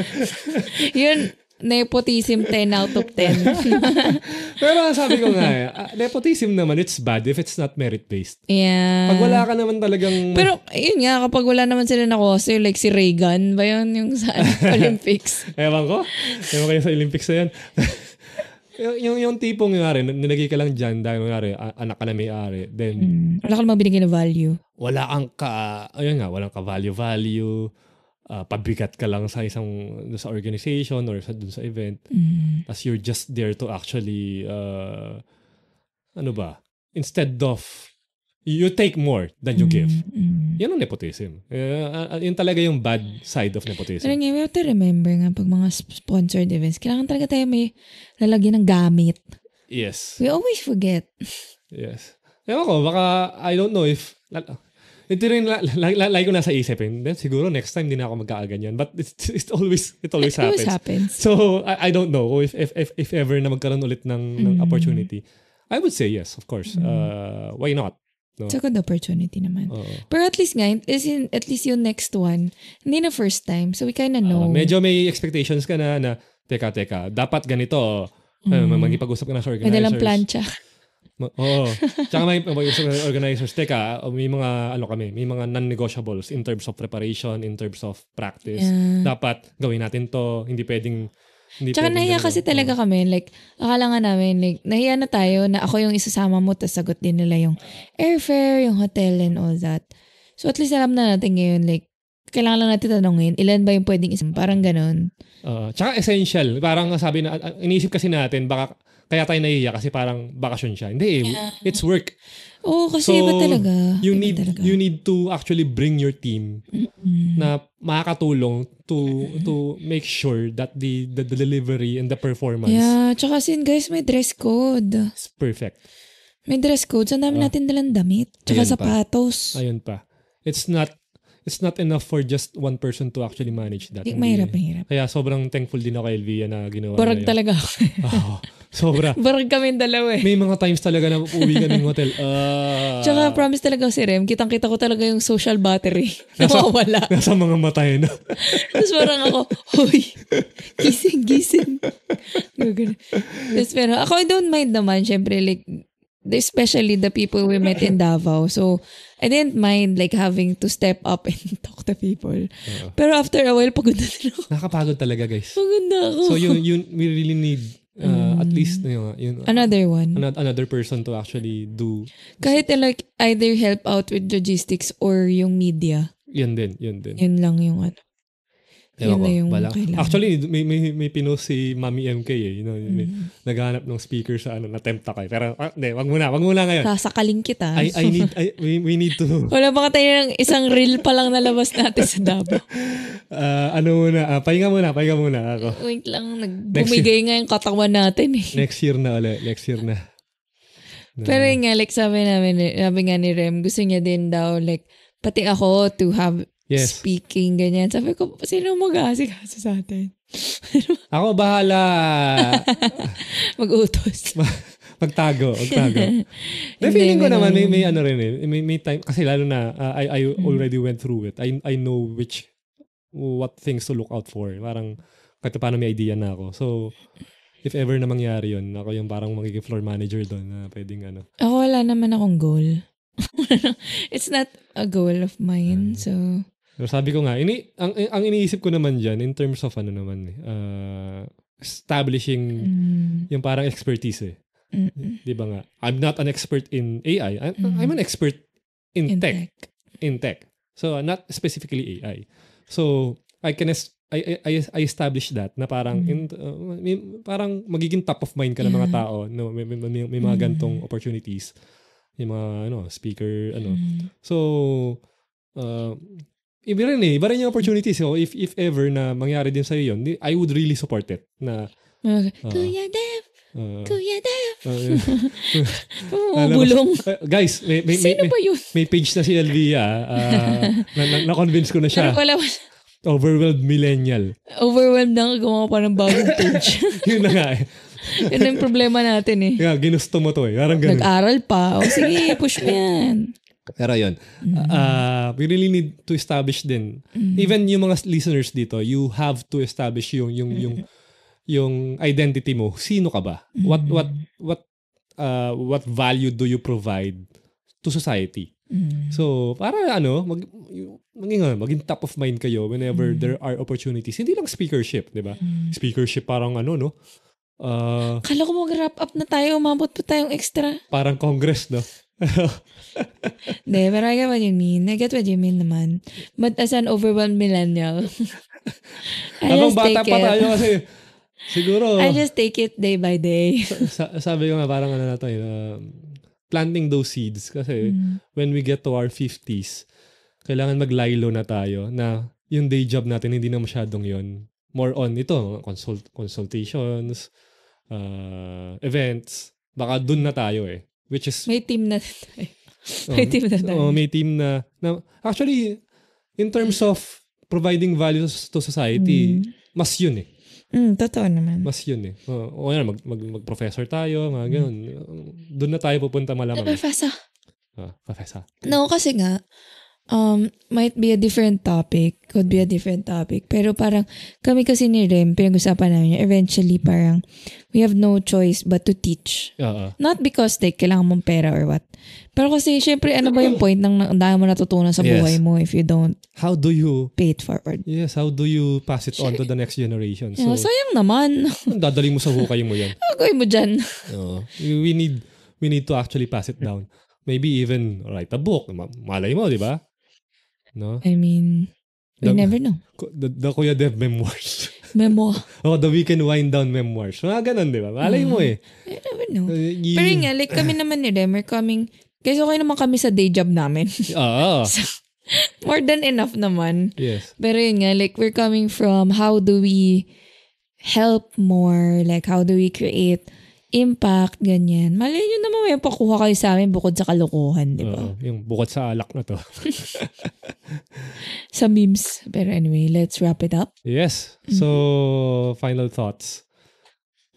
(laughs) yun, Nepotism 10 out of 10. (laughs) Pero sabi ko nga, uh, nepotism naman, it's bad if it's not merit-based. Yeah. Pag wala ka naman talagang... Pero yun nga, kapag wala naman sila na kasi, like si Reagan, ba yun yung sa (laughs) Olympics? Ewan ko. Ewan kayo sa Olympics na yun. (laughs) yung, yung, yung tipong nga rin, nilagay ka lang dyan dahil nga rin, anak ka na may-ari. Then, mm, wala ka naman binigyan na value. Wala kang ka, ayun nga, walang ka value-value uh, pabigat ka lang sa isang sa organization or sa dun sa event mm. as you're just there to actually uh, ano ba instead of you take more than you mm. give mm. yan ang nepotism uh, yun talaga yung bad side of nepotism pero anyway, we have to remember nga pag mga sponsored events kailangan talaga tayo may lalagyan ng gamit yes we always forget yes Ewan ko, baka, I don't know if, ito rin, lagi la, la, la, ko nasa isip, then siguro next time din ako magkakaganyan. But it's, it's always, it always it happens. Always happens. So, I, I don't know if, if, if, if ever na magkaroon ulit ng, mm. ng opportunity. I would say yes, of course. Mm. Uh, why not? No? It's a good opportunity naman. Oo. Pero at least nga, is in, at least yung next one, hindi na first time. So, we kind of ah, know. Uh, medyo may expectations ka na, na teka, teka, dapat ganito. Mm. Uh, mag usap ka na sa organizers. Madalang plancha. Oo. (laughs) Tsaka may, may organizers. Teka, may mga, ano kami, may mga non-negotiables in terms of preparation, in terms of practice. Yeah. Dapat gawin natin to. Hindi pwedeng hindi Tsaka nahiya kasi talaga kami. Like, akala nga namin, like, nahiya na tayo na ako yung isasama mo tapos sagot din nila yung airfare, yung hotel, and all that. So at least alam na natin ngayon, like, kailangan lang natin tanongin, ilan ba yung pwedeng isang, parang ganun. Uh, tsaka essential. Parang sabi na, ah, ah, iniisip kasi natin, baka kaya tayo naiiyak kasi parang bakasyon siya. Hindi yeah. it's work. Oo, oh, kasi so, iba talaga. You iba need talaga. you need to actually bring your team mm-hmm. na makakatulong to to make sure that the, the delivery and the performance. Yeah, tsaka sin guys, may dress code. It's perfect. May dress code. Saan namin uh, ah. natin dalang damit? Tsaka sapatos. Pa. Ayun pa. It's not it's not enough for just one person to actually manage that. Di, mahirap, mahirap. Kaya sobrang thankful din ako kay Elvia eh, na ginawa Barag talaga ako. (laughs) oh, sobra. (laughs) Barag kami dalawa eh. May mga times talaga na uuwi kami ng hotel. Uh, (laughs) Tsaka promise talaga si Rem, kitang-kita ko talaga yung social battery. Nasa, nawawala. Nasa mga matay na. Tapos parang ako, hoy, gising, gising. Tapos pero ako, I don't mind naman. Siyempre, like, especially the people we met in Davao. So, I didn't mind like having to step up (laughs) and talk to people. Uh-oh. Pero after a while, pagod na rin ako. Nakapagod talaga, guys. Pagod na ako. So, you, you, we really need uh, mm. at least you know, yun, uh, another one. Another, another person to actually do. Kahit like either help out with logistics or yung media. Yun din, yun din. Yun lang yung ano. Ewan yun ko, na yung bala. kailangan. Actually, may, may, may pinost si Mami MK eh. You know, mm-hmm. Naghanap ng speaker sa ano, na-tempt ako eh. Pero, ah, ne, wag muna, wag muna ngayon. Sasakalin kita. I, I need, (laughs) I, we, we need to... Wala pa tayo ng isang reel pa lang nalabas natin sa Davao. uh, (laughs) ano muna, uh, pahinga muna, pahinga muna ako. Wait lang, nagbumigay nga yung katawan natin eh. Next year na ulit, next year na. na. (laughs) Pero yun nga, like sabi namin, sabi nga ni Rem, gusto niya din daw like, pati ako to have yes. speaking, ganyan. Sabi ko, sino mag-aasikaso sa atin? (laughs) Ako bahala. (laughs) Mag-utos. (laughs) magtago, magtago. Hindi, feeling ko naman, may, may ano rin eh. May, may time, kasi lalo na, uh, I, I already went through it. I, I know which, what things to look out for. Parang, kahit paano may idea na ako. So, if ever na mangyari yun, ako yung parang magiging floor manager doon na pwedeng ano. Ako wala naman akong goal. It's not a goal of mine, uh, so... Pero sabi ko nga, ini ang ang iniisip ko naman diyan in terms of ano naman eh, uh, establishing mm. yung parang expertise eh. Mm-mm. 'Di ba nga? I'm not an expert in AI. I'm, mm. I'm an expert in, in tech. tech. In tech. So uh, not specifically AI. So I can es- I, I, I establish that na parang mm. in, uh, may, parang magiging top of mind ka yeah. ng mga tao no may, may, may, may mga mm. gantong mm-hmm. opportunities yung mga ano speaker ano mm. so uh, iba rin eh. Iba rin So, oh, if, if ever na mangyari din sa iyo yon, I would really support it. Na, okay. uh, Kuya Dev! Uh, Kuya Dev! Uh, uh, bulong. guys, may, may, Sino may, ba yun? May page na si Elvia. Uh, ah. na-convince na, na, na ko na siya. Pero wala, wala. Overwhelmed millennial. Overwhelmed na ka gumawa pa ng bagong page. (laughs) yun na nga eh. Yun ang problema natin eh. Yeah, ginusto mo to eh. Parang ganun. Nag-aral pa. O sige, push mo yan. Pero yun, mm-hmm. uh, we really need to establish din. Mm-hmm. Even yung mga listeners dito, you have to establish yung yung yung mm-hmm. yung identity mo. Sino ka ba? Mm-hmm. What what what uh, what value do you provide to society? Mm-hmm. So, para ano, mag, maging, ano, maging top of mind kayo whenever mm-hmm. there are opportunities. Hindi lang speakership, di ba? Mm-hmm. Speakership parang ano, no? Uh, Kala ko mag-wrap up na tayo, umabot pa tayong extra. Parang congress, no? nee, but I get what you mean. I get what you mean naman. But as an overwhelmed millennial, (laughs) I just bata take pa it. tayo kasi siguro... I just take it day by day. sa- sabi ko nga parang ano na to, uh, planting those seeds kasi mm. when we get to our 50s, kailangan maglilo na tayo na yung day job natin hindi na masyadong yon More on ito, consult consultations, uh, events, baka dun na tayo eh. Which is... May team na tayo. Oh, may team na oh, tayo. Oh, may team na, na... Actually, in terms mm. of providing value to society, mm. mas yun eh. Mm, totoo naman. Mas yun eh. Oh, o, o yan, mag, mag, mag-professor tayo, mga mm. ganun. Mm. Doon na tayo pupunta malamang. Eh, professor. Ah, professor. No, kasi nga, um, might be a different topic, could be a different topic. Pero parang kami kasi ni Rem, pinag-usapan namin yun, eventually parang we have no choice but to teach. Uh-huh. Not because like kailangan mong pera or what. Pero kasi syempre ano ba yung point ng dahil mo natutunan sa yes. buhay mo if you don't How do you pay it forward? Yes, how do you pass it on to the next generation? So, yeah, sayang naman. (laughs) dadaling mo sa hukay mo yan. Hukay mo dyan. Uh, we need we need to actually pass it down. Maybe even write a book. Malay mo, di ba? No? I mean, we the, never know. The, the Kuya Dev memoirs. (laughs) Memo. (laughs) oh, the weekend wind down memoirs. Mga ganun, di ba? Malay mm. mo eh. I never know. Uh, y- Pero nga, like kami naman ni Dem, we're coming, kasi okay naman kami sa day job namin. (laughs) Oo. so, more than enough naman. Yes. Pero yun nga, like we're coming from how do we help more? Like how do we create impact, ganyan. Mali nyo naman may pakuha kayo sa amin bukod sa kalokohan, di ba? Uh, yung bukod sa alak na to. (laughs) sa memes. Pero anyway, let's wrap it up. Yes. Mm-hmm. So, mm-hmm. final thoughts.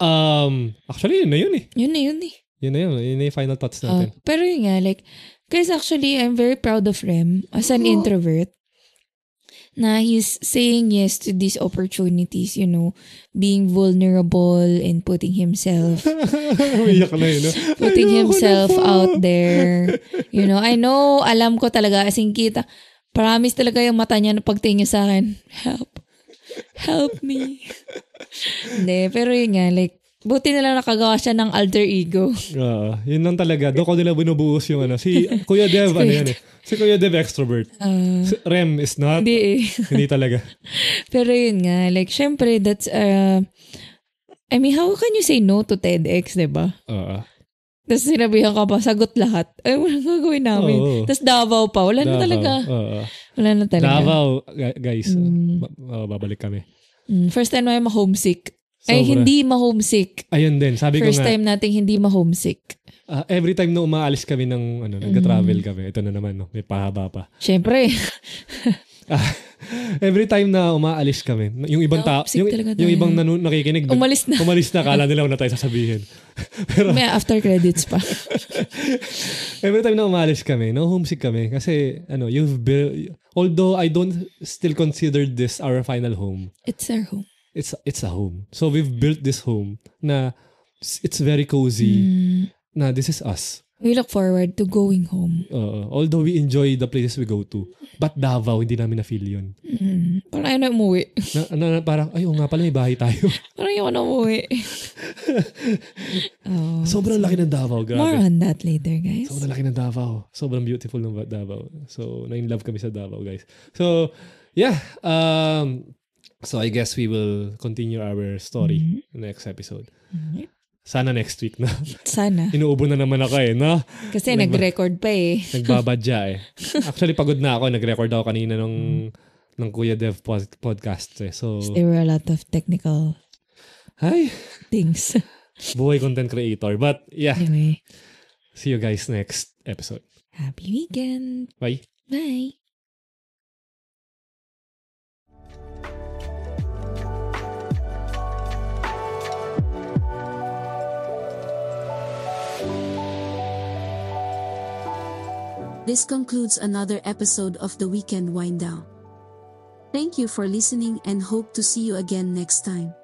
Um, actually, yun na yun eh. Yun na yun eh. Yun na yun. Yun na yung final thoughts oh, natin. Uh, pero yun nga, like, guys, actually, I'm very proud of Rem as an oh. introvert na he's saying yes to these opportunities, you know, being vulnerable and putting himself (laughs) putting himself out there. You know, I know, alam ko talaga, as in kita, promise talaga yung mata niya na pagtingin sa akin, help, help me. (laughs) Hindi, pero yun nga, like, Buti na lang nakagawa siya ng alter ego. Oo. (laughs) Uh, ah, yun lang talaga. Doon ko nila binubuhos yung ano. Si Kuya Dev, ano yan eh. Si Kuya Dev extrovert. Uh, si Rem is not. Hindi eh. (laughs) hindi talaga. (laughs) Pero yun nga. Like, syempre, that's, uh, I mean, how can you say no to TEDx, di ba? Oo. Uh, ah. Tapos sinabihan ka pa, sagot lahat. Ay, wala gagawin namin. Oh, Tapos Davao pa. Wala Davao, na talaga. Oo. Uh, wala na talaga. Davao, guys. Mm. Uh, babalik kami. Mm, first time na yung homesick. Sobra. Ay, hindi ma-homesick. Ayun din. Sabi First ko nga. time nating hindi ma-homesick. Uh, every time na umaalis kami ng, ano, nag-travel mm. kami, ito na naman, no? may pahaba pa. Siyempre. uh, (laughs) every time na umaalis kami, yung ibang tao, yung, yung ibang nanu- nakikinig, umalis na. Umalis na, kala (laughs) nila na tayo sasabihin. (laughs) Pero, may after credits pa. every time na umaalis kami, no homesick kami kasi ano, you've built, although I don't still consider this our final home. It's our home it's it's a home. So we've built this home na it's very cozy. Mm. Na this is us. We look forward to going home. Uh, although we enjoy the places we go to. But Davao, hindi namin na-feel yun. Mm. Parang ayaw na umuwi. na, na, na, parang, ayaw nga pala, may bahay tayo. (laughs) parang ayaw na umuwi. (laughs) oh, Sobrang so, laki ng Davao, grabe. More on that later, guys. Sobrang laki ng Davao. Sobrang beautiful ng Davao. So, na-in love kami sa Davao, guys. So, yeah. Um, So I guess we will continue our story mm-hmm. next episode. Mm-hmm. Sana next week na. Sana. (laughs) Inuubo na naman ako eh, no? Kasi Nagba- nag-record pa eh. Nagbabadya eh. (laughs) Actually, pagod na ako. Nag-record ako kanina nung, mm. ng Kuya Dev podcast eh. So, There were a lot of technical Hi. things. (laughs) Buhay content creator. But yeah. Anyway. See you guys next episode. Happy weekend. Bye. Bye. This concludes another episode of the Weekend Wind Down. Thank you for listening and hope to see you again next time.